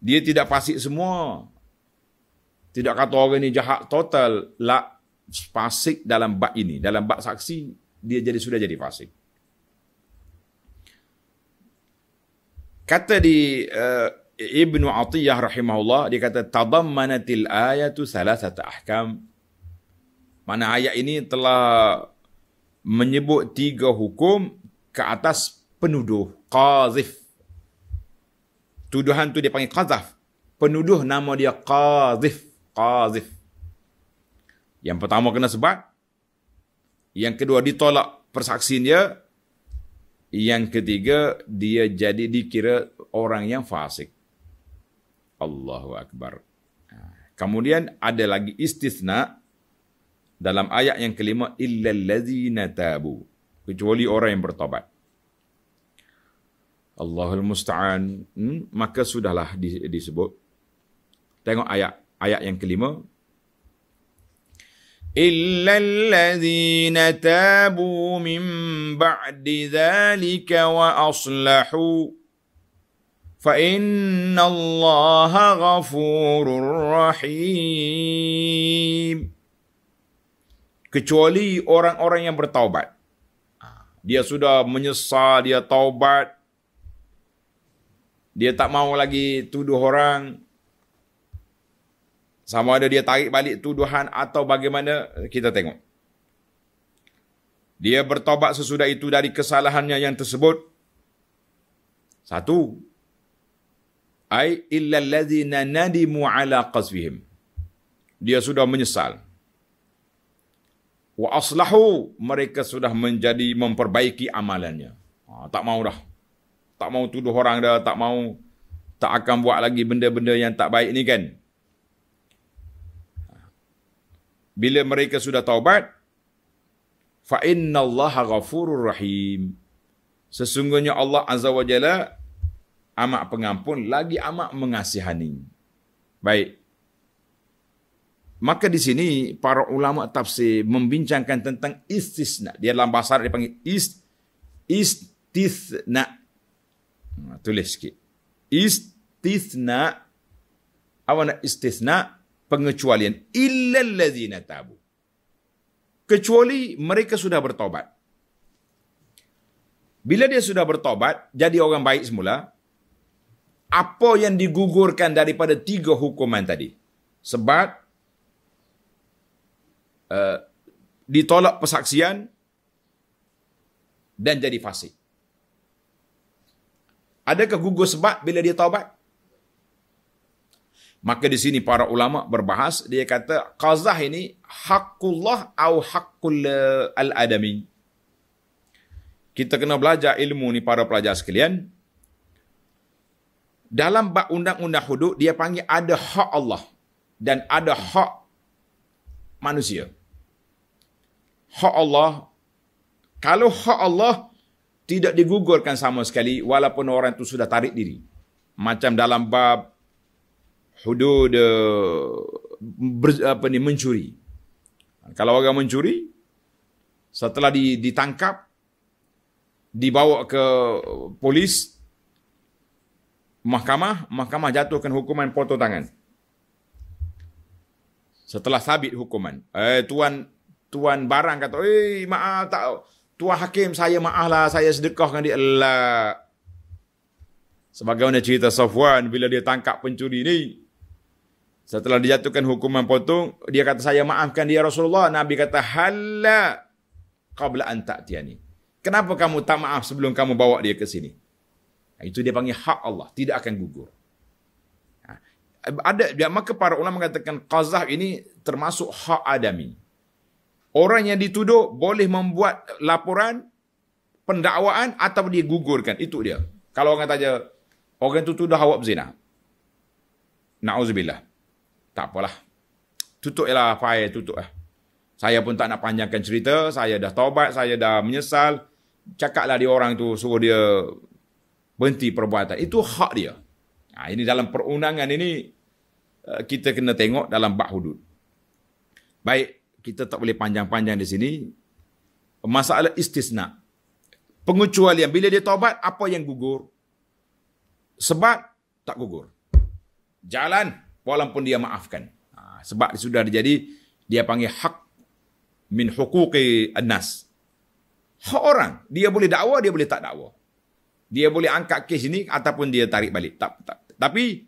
Dia tidak fasik semua. Tidak kata orang ini jahat total lah fasik dalam bab ini, dalam bab saksi dia jadi sudah jadi fasik. Kata di eh, Ibnu Atiyah rahimahullah dia kata tadammanatil ayatu salasata ahkam. Mana ayat ini telah menyebut tiga hukum ke atas penuduh qazif. Tuduhan tu dia panggil qazaf. Penuduh nama dia qazif, qazif. Yang pertama kena sebab. Yang kedua ditolak persaksian dia. Yang ketiga dia jadi dikira orang yang fasik. Allahu Akbar. Ha. Kemudian ada lagi istisna dalam ayat yang kelima illal ladzina tabu kecuali orang yang bertobat. Allahul musta'an hmm, maka sudahlah disebut. Tengok ayat ayat yang kelima illa alladhina tabu min ba'di dhalika wa aslahu فإن الله غفور رحيم kecuali orang-orang yang bertaubat ha, dia sudah menyesal dia taubat dia tak mau lagi tuduh orang sama ada dia tarik balik tuduhan atau bagaimana kita tengok dia bertaubat sesudah itu dari kesalahannya yang tersebut. Satu, ai illa allazina nadimu ala qazfihim dia sudah menyesal wa aslahu mereka sudah menjadi memperbaiki amalannya ha, tak mau dah tak mau tuduh orang dah tak mau tak akan buat lagi benda-benda yang tak baik ni kan bila mereka sudah taubat fa innallaha ghafurur rahim sesungguhnya Allah azza wajalla amat pengampun lagi amat mengasihani. Baik. Maka di sini para ulama tafsir membincangkan tentang istisna. Dia dalam bahasa Arab dipanggil ist istisna. Ha, tulis sikit. Istisna apa nak istisna pengecualian illal ladzina tabu. Kecuali mereka sudah bertobat. Bila dia sudah bertobat, jadi orang baik semula, apa yang digugurkan daripada tiga hukuman tadi. Sebab uh, eh, ditolak persaksian dan jadi fasik. Adakah gugur sebab bila dia taubat? Maka di sini para ulama berbahas, dia kata qazah ini hakullah au hakul eh, al-adami. Kita kena belajar ilmu ni para pelajar sekalian dalam bab undang-undang hudud dia panggil ada hak Allah dan ada hak manusia. Hak Allah kalau hak Allah tidak digugurkan sama sekali walaupun orang itu sudah tarik diri. Macam dalam bab hudud eh, ber, apa ni mencuri. Kalau orang mencuri setelah ditangkap dibawa ke polis mahkamah, mahkamah jatuhkan hukuman potong tangan. Setelah sabit hukuman. Eh, tuan tuan barang kata, "Eh, maaf tak tuan hakim saya maaflah, saya sedekahkan dia." Allah. Sebagaimana cerita Safwan bila dia tangkap pencuri ni, setelah dijatuhkan hukuman potong, dia kata, "Saya maafkan dia Rasulullah." Nabi kata, "Halla qabla an ta'tiyani." Kenapa kamu tak maaf sebelum kamu bawa dia ke sini? Ha, itu dia panggil hak Allah. Tidak akan gugur. Ha, ada ya, Maka para ulama mengatakan qazah ini termasuk hak adami. Orang yang dituduh boleh membuat laporan, pendakwaan atau digugurkan. Itu dia. Kalau orang tanya, orang itu tuduh awak berzina. Na'udzubillah. Tak apalah. Tutuklah fire, tutuklah. Saya pun tak nak panjangkan cerita. Saya dah taubat, saya dah menyesal. Cakaplah dia orang itu, suruh dia berhenti perbuatan. Itu hak dia. Ha, ini dalam perundangan ini, eh, kita kena tengok dalam bak hudud. Baik, kita tak boleh panjang-panjang di sini. Masalah istisna. Pengecualian. Bila dia taubat, apa yang gugur? Sebab tak gugur. Jalan, walaupun dia maafkan. Ha, sebab sudah jadi, dia panggil hak min hukuki anas. Hak orang. Dia boleh dakwa, dia boleh tak dakwa dia boleh angkat kes ini ataupun dia tarik balik. Tak, tak. Tapi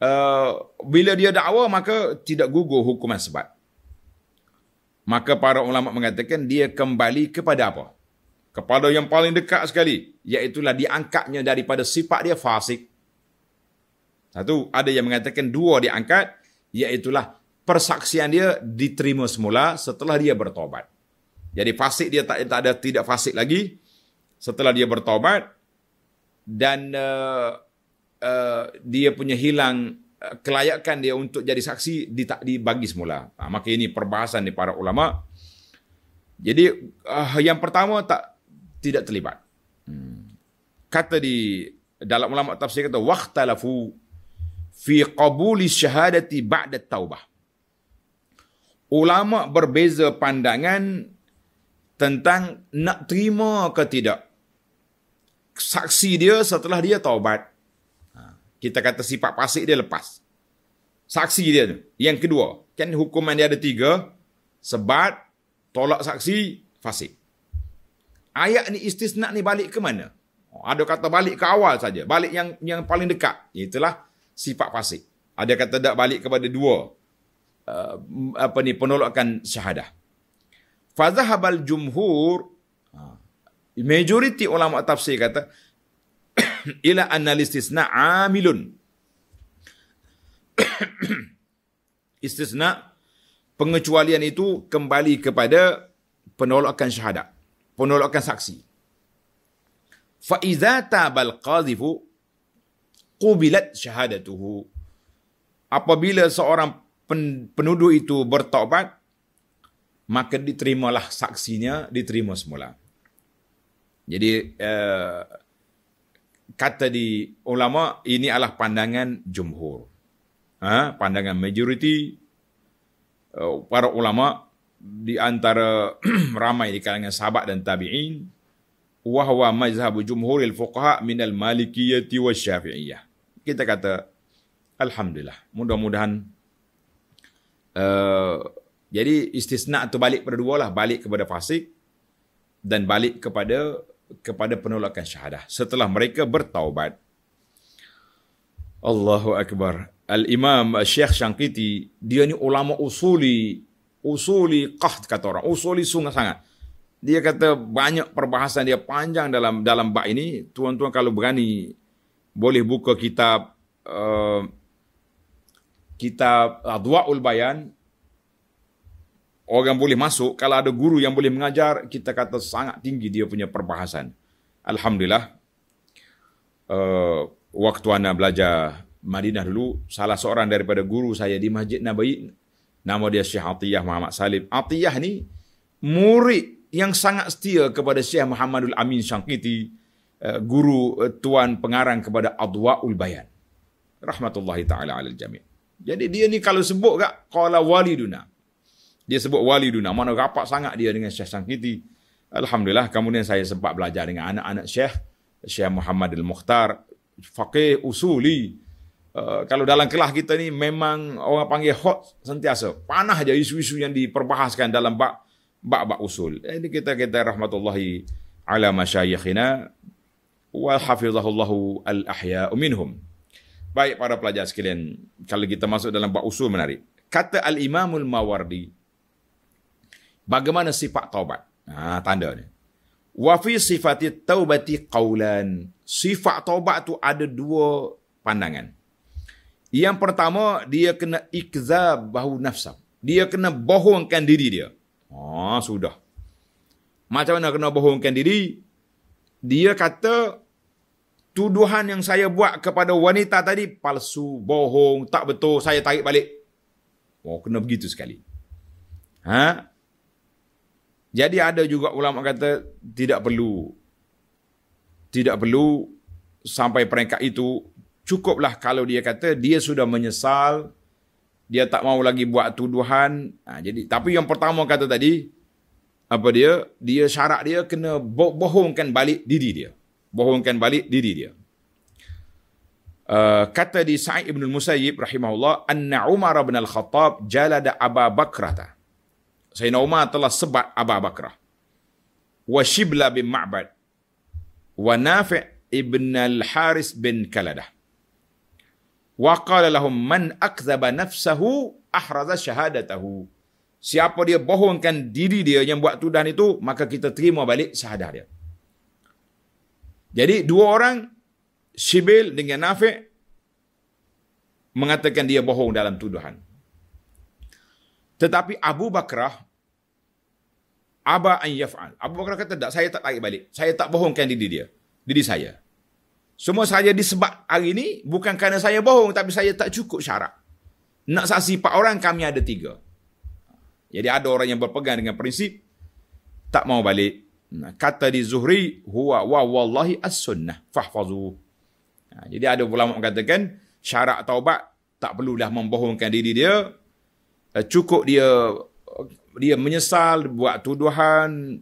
uh, bila dia dakwa maka tidak gugur hukuman sebab Maka para ulama mengatakan dia kembali kepada apa? Kepada yang paling dekat sekali. Iaitulah diangkatnya daripada sifat dia fasik. Satu, ada yang mengatakan dua diangkat. Iaitulah persaksian dia diterima semula setelah dia bertobat. Jadi fasik dia tak, tak ada tidak fasik lagi. Setelah dia bertobat, dan uh, uh, dia punya hilang uh, kelayakan dia untuk jadi saksi di tak dibagi semula. Uh, maka ini perbahasan di para ulama. Jadi uh, yang pertama tak tidak terlibat. Hmm. Kata di dalam ulama tafsir kata waqtalafu fi qabuli syahadati ba'da taubah. Ulama berbeza pandangan tentang nak terima ke tidak saksi dia setelah dia taubat. Ha, kita kata sifat pasik dia lepas. Saksi dia tu. Yang kedua, kan hukuman dia ada tiga. Sebat, tolak saksi, fasik. Ayat ni istisna ni balik ke mana? Oh, ada kata balik ke awal saja. Balik yang yang paling dekat. Itulah sifat fasik. Ada kata tak balik kepada dua. Uh, apa ni penolakan syahadah. Fazahabal jumhur majoriti ulama tafsir kata ila analisis na amilun istisna pengecualian itu kembali kepada penolakan syahadah penolakan saksi fa iza tabal qadhifu qubilat syahadatuhu apabila seorang penuduh itu bertaubat maka diterimalah saksinya diterima semula jadi uh, kata di ulama ini adalah pandangan jumhur. Ha? pandangan majoriti uh, para ulama di antara ramai di kalangan sahabat dan tabi'in wahwa mazhab jumhur al-fuqaha min al-malikiyyah wa syafi'iyah. Kita kata alhamdulillah. Mudah-mudahan uh, jadi istisna atau balik pada dua lah. Balik kepada fasik dan balik kepada kepada penolakan syahadah setelah mereka bertaubat. Allahu Akbar. Al-Imam Syekh Syangkiti, dia ni ulama usuli, usuli qahd kata orang, usuli sungguh sangat. Dia kata banyak perbahasan dia panjang dalam dalam bab ini. Tuan-tuan kalau berani boleh buka kitab uh, kitab Adwaul Bayan orang boleh masuk kalau ada guru yang boleh mengajar kita kata sangat tinggi dia punya perbahasan alhamdulillah uh, waktu anak belajar Madinah dulu salah seorang daripada guru saya di Masjid Nabawi nama dia Syekh Atiyah Muhammad Salim Atiyah ni murid yang sangat setia kepada Syekh Muhammadul Amin Syangkiti eh, guru eh, tuan pengarang kepada Adwaul Bayan rahmatullahi taala al jami jadi dia ni kalau sebut kak qala waliduna dia sebut wali duna. Mana rapat sangat dia dengan Syekh Sangkiti. Alhamdulillah. Kemudian saya sempat belajar dengan anak-anak Syekh. Syekh Muhammad Al-Mukhtar. Faqih usuli. Uh, kalau dalam kelas kita ni memang orang panggil hot sentiasa. Panah je isu-isu yang diperbahaskan dalam bak bak, bak usul. Eh, ini kita kita rahmatullahi ala masyayikhina wa hafizahullahu al-ahya minhum. Baik para pelajar sekalian, kalau kita masuk dalam bab usul menarik. Kata Al-Imamul Mawardi, Bagaimana sifat taubat? Ha, tanda ni. Wa fi sifati taubati qawlan. Sifat taubat tu ada dua pandangan. Yang pertama, dia kena ikzab bahu nafsam. Dia kena bohongkan diri dia. Ha, sudah. Macam mana kena bohongkan diri? Dia kata, tuduhan yang saya buat kepada wanita tadi, palsu, bohong, tak betul, saya tarik balik. Oh, kena begitu sekali. Haa? Jadi ada juga ulama kata tidak perlu tidak perlu sampai peringkat itu cukuplah kalau dia kata dia sudah menyesal dia tak mau lagi buat tuduhan ha, jadi tapi yang pertama kata tadi apa dia dia syarat dia kena bo- bohongkan balik diri dia bohongkan balik diri dia uh, kata di Sa'id Ibn Musayyib rahimahullah anna Umar bin Al-Khattab jalada Aba Bakrata Sayyidina Umar telah sebat Abu Bakrah. Wa Shibla bin Ma'bad. Wa Nafi' ibn al-Haris bin Kaladah. Wa qala lahum man akzaba nafsahu ahraza syahadatahu. Siapa dia bohongkan diri dia yang buat tudan itu, maka kita terima balik syahadah dia. Jadi dua orang, Shibil dengan Nafi' mengatakan dia bohong dalam tuduhan. Tetapi Abu Bakrah aba an yaf'al. Abu Bakar kata tak, saya tak tarik balik. Saya tak bohongkan diri dia. Diri saya. Semua saya disebab hari ini bukan kerana saya bohong tapi saya tak cukup syarat. Nak saksi empat orang kami ada tiga. Jadi ada orang yang berpegang dengan prinsip tak mau balik. Kata di Zuhri huwa wa wallahi as-sunnah fahfazu. Jadi ada ulama mengatakan syarat taubat tak perlulah membohongkan diri dia. Eh, cukup dia dia menyesal buat tuduhan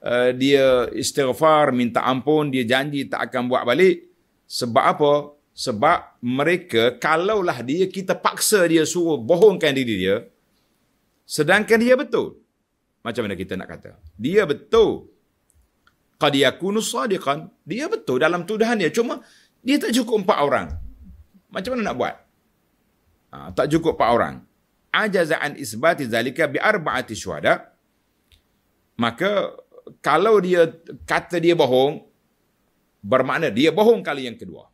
uh, dia istighfar minta ampun dia janji tak akan buat balik sebab apa sebab mereka kalaulah dia kita paksa dia suruh bohongkan diri dia sedangkan dia betul macam mana kita nak kata dia betul qad yakunu sadiqan dia betul dalam tuduhan dia cuma dia tak cukup empat orang macam mana nak buat ha, tak cukup empat orang ajaza an isbati zalika bi arba'ati syuhada maka kalau dia kata dia bohong bermakna dia bohong kali yang kedua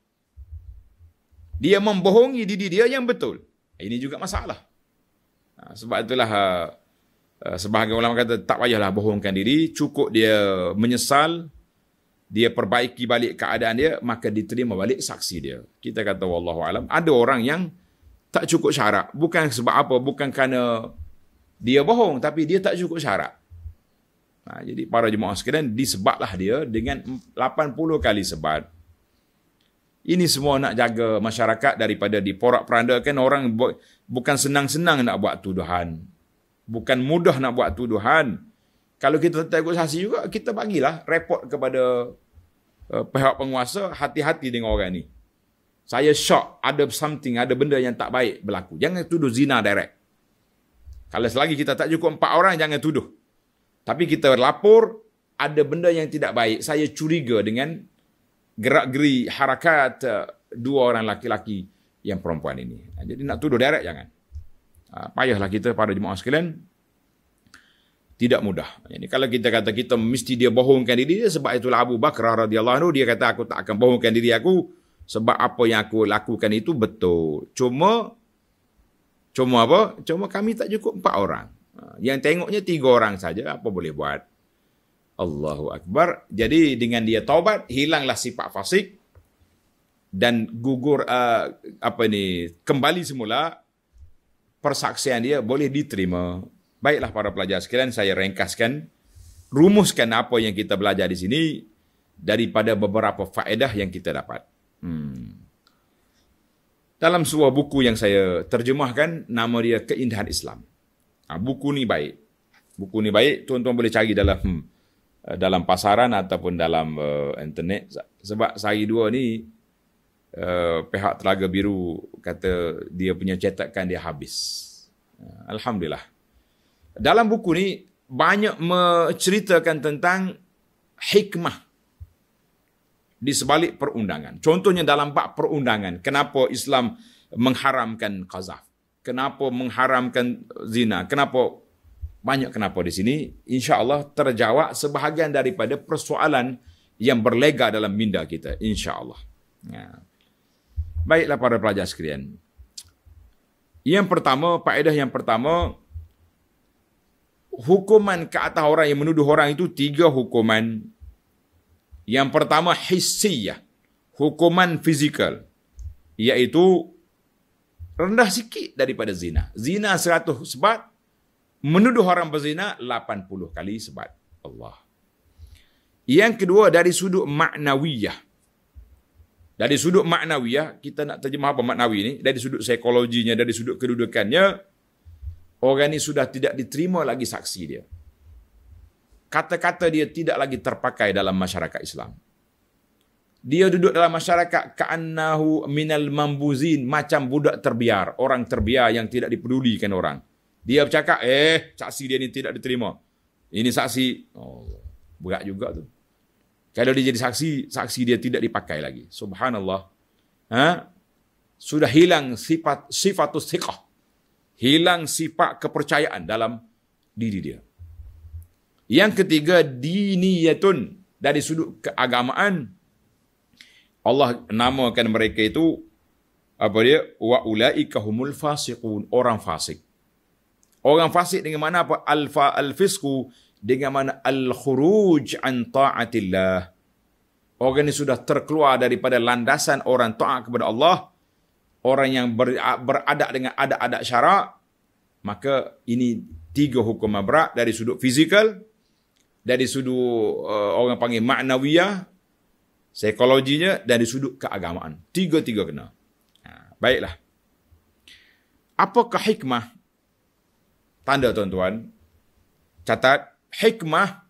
dia membohongi diri dia yang betul ini juga masalah ha, sebab itulah ha, ha, sebahagian ulama kata tak payahlah bohongkan diri cukup dia menyesal dia perbaiki balik keadaan dia maka diterima balik saksi dia kita kata wallahu alam ada orang yang tak cukup syarat. Bukan sebab apa, bukan kerana dia bohong, tapi dia tak cukup syarat. Ha, jadi para jemaah sekalian, disebablah dia dengan 80 kali sebab. Ini semua nak jaga masyarakat daripada diporak-perandakan orang bu- bukan senang-senang nak buat tuduhan. Bukan mudah nak buat tuduhan. Kalau kita tak ikut saksi juga, kita bagilah report kepada uh, pihak penguasa hati-hati dengan orang ini saya shock ada something, ada benda yang tak baik berlaku. Jangan tuduh zina direct. Kalau selagi kita tak cukup empat orang, jangan tuduh. Tapi kita lapor, ada benda yang tidak baik. Saya curiga dengan gerak-geri harakat eh, dua orang laki-laki yang perempuan ini. Ha, jadi nak tuduh direct, jangan. Ha, payahlah kita pada jemaah sekalian. Tidak mudah. Jadi kalau kita kata kita mesti dia bohongkan diri, sebab itulah Abu Bakrah radhiyallahu anhu, dia kata aku tak akan bohongkan diri aku, sebab apa yang aku lakukan itu betul. Cuma cuma apa? Cuma kami tak cukup empat orang. Ha, yang tengoknya tiga orang saja apa boleh buat? Allahu Akbar. Jadi dengan dia taubat hilanglah sifat fasik dan gugur uh, apa ini kembali semula persaksian dia boleh diterima. Baiklah para pelajar sekalian saya ringkaskan rumuskan apa yang kita belajar di sini daripada beberapa faedah yang kita dapat. Hmm. Dalam sebuah buku yang saya terjemahkan, nama dia Keindahan Islam. Ha, buku ni baik. Buku ni baik, tuan-tuan boleh cari dalam hmm, eh, dalam pasaran ataupun dalam uh, internet. Sebab saya dua ni, uh, pihak Telaga Biru kata dia punya cetakan dia habis. Uh, Alhamdulillah. Dalam buku ni, banyak menceritakan tentang hikmah di sebalik perundangan. Contohnya dalam bab perundangan, kenapa Islam mengharamkan qazaf? Kenapa mengharamkan zina? Kenapa banyak kenapa di sini? insya Allah terjawab sebahagian daripada persoalan yang berlega dalam minda kita. InsyaAllah. Ya. Baiklah para pelajar sekalian. Yang pertama, faedah yang pertama, hukuman ke atas orang yang menuduh orang itu tiga hukuman yang pertama hissiyah, hukuman fizikal iaitu rendah sikit daripada zina. Zina 100 sebat, menuduh orang berzina 80 kali sebat. Allah. Yang kedua dari sudut maknawiyah. Dari sudut maknawiyah, kita nak terjemah apa maknawi ini? Dari sudut psikologinya, dari sudut kedudukannya, orang ini sudah tidak diterima lagi saksi dia kata-kata dia tidak lagi terpakai dalam masyarakat Islam. Dia duduk dalam masyarakat ka'annahu minal mambuzin macam budak terbiar, orang terbiar yang tidak dipedulikan orang. Dia bercakap, "Eh, saksi dia ni tidak diterima." Ini saksi. Oh, berat juga tu. Kalau dia jadi saksi, saksi dia tidak dipakai lagi. Subhanallah. Ha? Sudah hilang sifat sifatus thiqah. Hilang sifat kepercayaan dalam diri dia. Yang ketiga diniyatun dari sudut keagamaan Allah namakan mereka itu apa dia wa ulaika humul fasiqun orang fasik. Orang fasik dengan mana apa alfa alfisku dengan mana al khuruj an taatillah. Orang ini sudah terkeluar daripada landasan orang taat kepada Allah. Orang yang ber, berada dengan adat-adat syarak. Maka ini tiga hukum berat dari sudut fizikal, dari sudut uh, orang panggil maknawiyah, psikologinya dari sudut keagamaan. Tiga-tiga kena. Ha, baiklah. Apakah hikmah? Tanda tuan-tuan. Catat. Hikmah.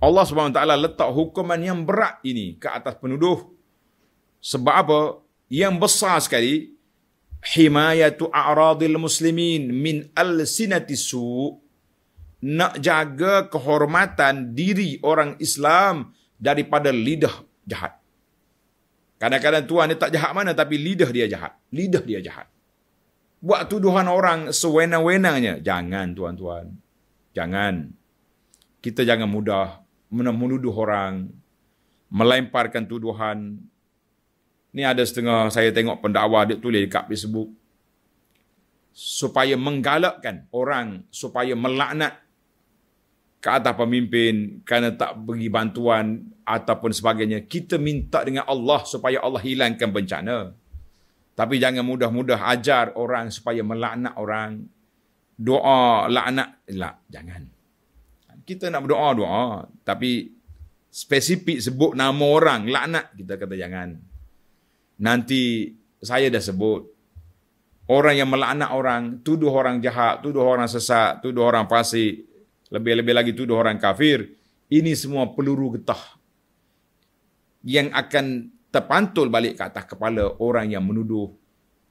Allah Subhanahu Taala letak hukuman yang berat ini ke atas penuduh. Sebab apa? Yang besar sekali. Himayatu a'radil muslimin min al-sinati su' nak jaga kehormatan diri orang Islam daripada lidah jahat. Kadang-kadang tuan dia tak jahat mana tapi lidah dia jahat. Lidah dia jahat. Buat tuduhan orang sewenang-wenangnya. Jangan tuan-tuan. Jangan. Kita jangan mudah menuduh orang. Melemparkan tuduhan. Ini ada setengah saya tengok pendakwa dia tulis dekat Facebook. Supaya menggalakkan orang. Supaya melaknat ke atas pemimpin kerana tak beri bantuan ataupun sebagainya. Kita minta dengan Allah supaya Allah hilangkan bencana. Tapi jangan mudah-mudah ajar orang supaya melaknat orang. Doa laknat, lah, jangan. Kita nak berdoa-doa tapi spesifik sebut nama orang laknat kita kata jangan. Nanti saya dah sebut orang yang melaknat orang, tuduh orang jahat, tuduh orang sesat, tuduh orang fasik, lebih-lebih lagi tu orang kafir. Ini semua peluru getah. Yang akan terpantul balik ke atas kepala orang yang menuduh,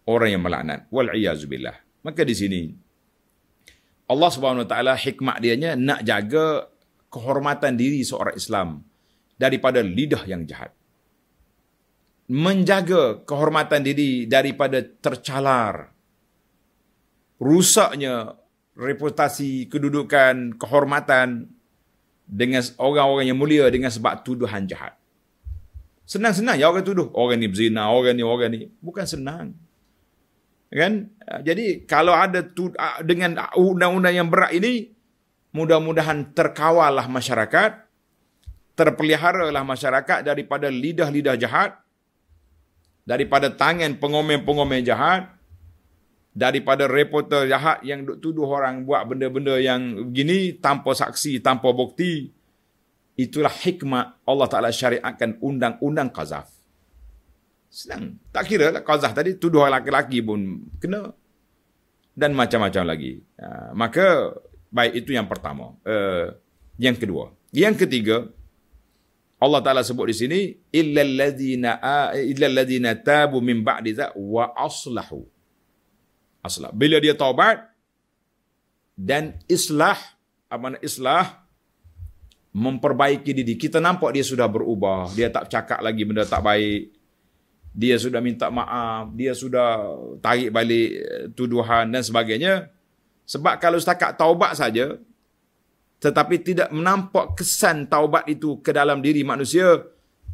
orang yang melaknat. Wal'iyazubillah. Maka di sini, Allah SWT hikmat dianya nak jaga kehormatan diri seorang Islam daripada lidah yang jahat. Menjaga kehormatan diri daripada tercalar, rusaknya reputasi, kedudukan, kehormatan dengan orang-orang yang mulia dengan sebab tuduhan jahat. Senang-senang ya orang tuduh. Orang ni berzina, orang ni, orang ni. Bukan senang. Kan? Ah, jadi kalau ada tu, ah, dengan undang-undang yang berat ini, mudah-mudahan terkawallah masyarakat, terpelihara lah masyarakat daripada lidah-lidah jahat, daripada tangan pengomen-pengomen jahat, daripada reporter jahat yang duk tuduh orang buat benda-benda yang begini tanpa saksi, tanpa bukti. Itulah hikmah Allah Ta'ala syariatkan undang-undang qazaf. Senang. Tak kira lah qazaf tadi tuduh lelaki-lelaki pun kena. Dan macam-macam lagi. Ha, maka baik itu yang pertama. Eh, yang kedua. Yang ketiga. Allah Ta'ala sebut di sini. Illa alladhina, illa alladhina tabu min ba'di wa aslahu aslah. Bila dia taubat dan islah, apa nak islah? Memperbaiki diri. Kita nampak dia sudah berubah. Dia tak cakap lagi benda tak baik. Dia sudah minta maaf. Dia sudah tarik balik eh, tuduhan dan sebagainya. Sebab kalau setakat taubat saja, tetapi tidak menampak kesan taubat itu ke dalam diri manusia,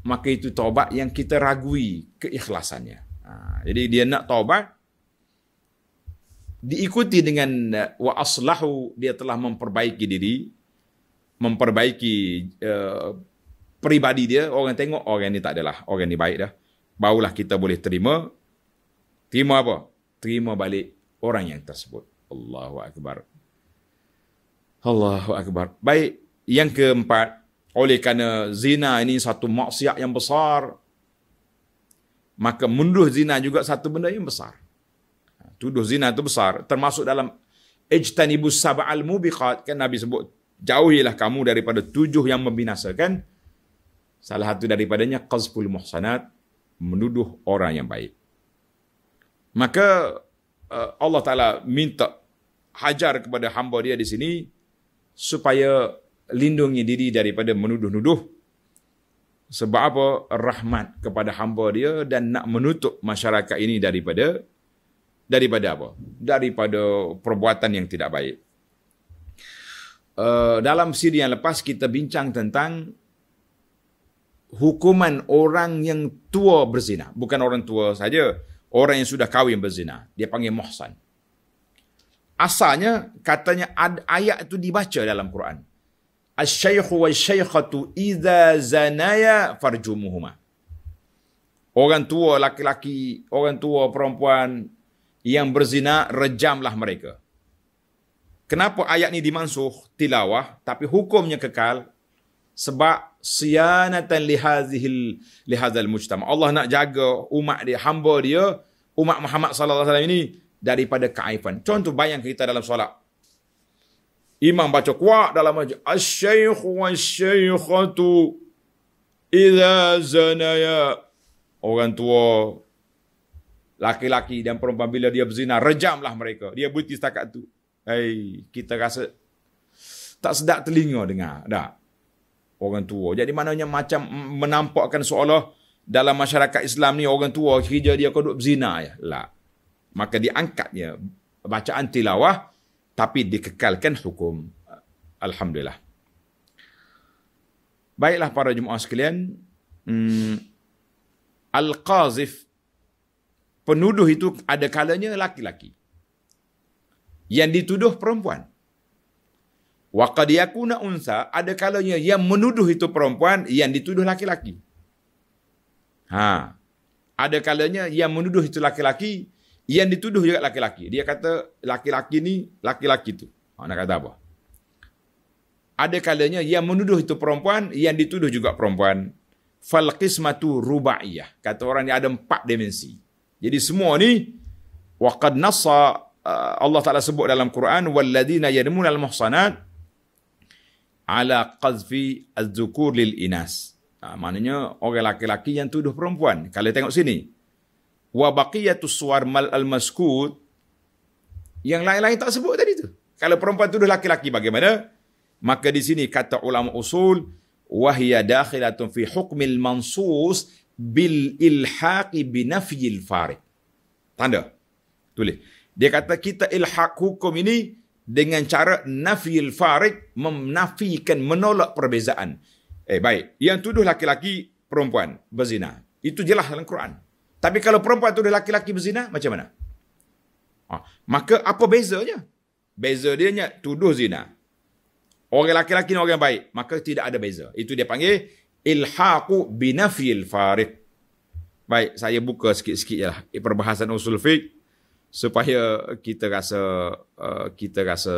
maka itu taubat yang kita ragui keikhlasannya. Ha, jadi dia nak taubat, diikuti dengan eh, wa aslahu dia telah memperbaiki diri memperbaiki uh, eh, pribadi dia orang tengok orang ni tak adalah orang ni baik dah barulah kita boleh terima terima apa terima balik orang yang tersebut Allahu akbar Allahu akbar baik yang keempat oleh kerana zina ini satu maksiat yang besar maka mundur zina juga satu benda yang besar tuduh zina itu besar. Termasuk dalam ijtanibus sab'al mubiqat. Kan Nabi sebut, jauhilah kamu daripada tujuh yang membinasakan. Salah satu daripadanya, qazful muhsanat, menuduh orang yang baik. Maka eh, Allah Ta'ala minta hajar kepada hamba dia di sini supaya lindungi diri daripada menuduh-nuduh sebab apa rahmat kepada hamba dia dan nak menutup masyarakat ini daripada daripada apa? Daripada perbuatan yang tidak baik. Uh, dalam siri yang lepas kita bincang tentang hukuman orang yang tua berzina. Bukan orang tua saja, orang yang sudah kahwin berzina. Dia panggil mohsan. Asalnya katanya ad, ayat itu dibaca dalam Quran. Asy-syaikhu wasy-syaikhatu idza zanaya farjumuhumah. Orang tua laki-laki, orang tua perempuan yang berzina rejamlah mereka. Kenapa ayat ni dimansuh tilawah tapi hukumnya kekal? Sebab siyanatan lihazihil lihazal mujtama. Allah nak jaga umat dia, hamba dia, umat Muhammad sallallahu alaihi wasallam ini daripada kaifan. Contoh bayang kita dalam solat. Imam baca kuat dalam majlis. Asyaykh wa syaykhatu idha zanaya. Orang tua laki-laki dan perempuan bila dia berzina rejamlah mereka dia berhenti setakat tu hey, kita rasa tak sedap telinga dengar dah orang tua jadi maknanya macam menampakkan seolah dalam masyarakat Islam ni orang tua kerja dia kau duk berzina ya lah maka diangkatnya bacaan tilawah tapi dikekalkan hukum alhamdulillah baiklah para jemaah sekalian hmm, al-qazif penuduh itu ada kalanya laki-laki. Yang dituduh perempuan. Wa qad yakuna unsa ada kalanya yang menuduh itu perempuan yang dituduh laki-laki. Ha. Ada kalanya yang menuduh itu laki-laki yang dituduh juga laki-laki. Dia kata laki-laki ni laki-laki tu. Ha, nak kata apa? Ada kalanya yang menuduh itu perempuan yang dituduh juga perempuan. Fal qismatu ruba'iyah. Kata orang ni ada empat dimensi. Jadi semua ni waqad nassa uh, Allah Taala sebut dalam Quran walladina yadmun almuhsanat ala qazfi az-zukur lil inas. Ha, maknanya orang laki-laki yang tuduh perempuan. Kalau tengok sini. Wa baqiyatu suwar mal al-maskut yang lain-lain tak sebut tadi tu. Kalau perempuan tuduh laki-laki bagaimana? Maka di sini kata ulama usul wahiya dakhilatun fi hukmil mansus bil ilhaq binafyil farid. Tanda. Tulis. Dia kata kita ilhaq hukum ini dengan cara nafyil farid menafikan menolak perbezaan. Eh baik, yang tuduh laki-laki perempuan berzina. Itu jelas dalam Quran. Tapi kalau perempuan tuduh laki-laki berzina macam mana? Ah, maka apa bezanya? Beza dia tuduh zina. Orang laki-laki ni orang baik, maka tidak ada beza. Itu dia panggil ilhaqu binafil Farid. Baik, saya buka sikit-sikit jelah perbahasan usul fiqh supaya kita rasa uh, kita rasa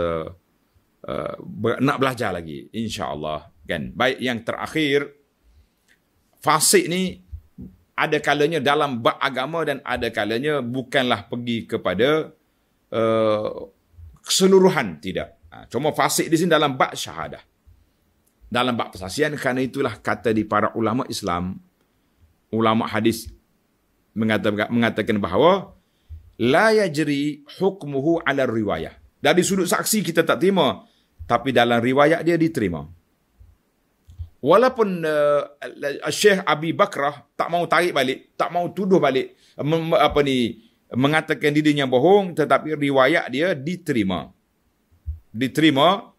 uh, nak belajar lagi Insya Allah. kan. Baik, yang terakhir fasik ni ada kalanya dalam bab agama dan ada kalanya bukanlah pergi kepada uh, keseluruhan tidak. Ha, cuma fasik di sini dalam bab syahadah dalam bab persaksian kerana itulah kata di para ulama Islam ulama hadis mengatakan mengatakan bahawa la yajri hukmuhu ala riwayah dari sudut saksi kita tak terima tapi dalam riwayat dia diterima walaupun uh, Syekh Abi Bakrah tak mau tarik balik tak mau tuduh balik apa ni mengatakan dirinya bohong tetapi riwayat dia diterima diterima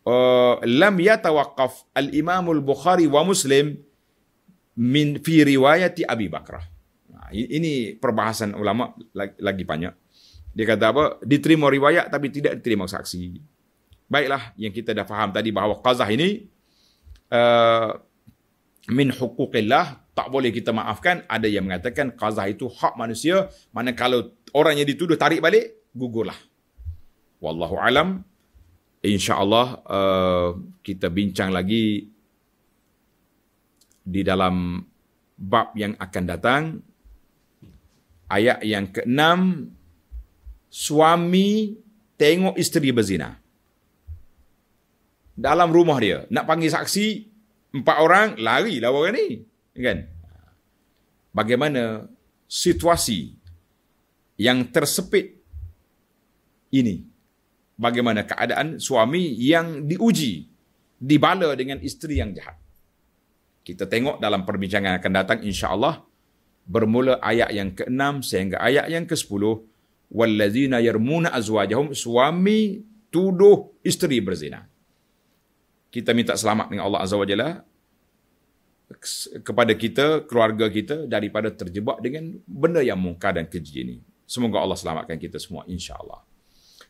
Uh, lam yatawaqqaf al-Imam al-Bukhari wa Muslim min fi riwayati Abi Bakrah. ini perbahasan ulama lagi banyak. Dia kata apa? Diterima riwayat tapi tidak diterima saksi. Baiklah yang kita dah faham tadi bahawa qazah ini uh, min hukukillah tak boleh kita maafkan. Ada yang mengatakan qazah itu hak manusia. Mana kalau orang yang dituduh tarik balik, gugurlah. Wallahu alam insyaallah uh, kita bincang lagi di dalam bab yang akan datang ayat yang keenam suami tengok isteri berzina dalam rumah dia nak panggil saksi empat orang lari lah orang ni kan bagaimana situasi yang tersepit ini bagaimana keadaan suami yang diuji, dibala dengan isteri yang jahat. Kita tengok dalam perbincangan yang akan datang insya-Allah bermula ayat yang ke-6 sehingga ayat yang ke-10 wallazina yarmuna azwajahum suami tuduh isteri berzina. Kita minta selamat dengan Allah Azza wa Jalla kepada kita, keluarga kita daripada terjebak dengan benda yang mungkar dan keji ini. Semoga Allah selamatkan kita semua insya-Allah.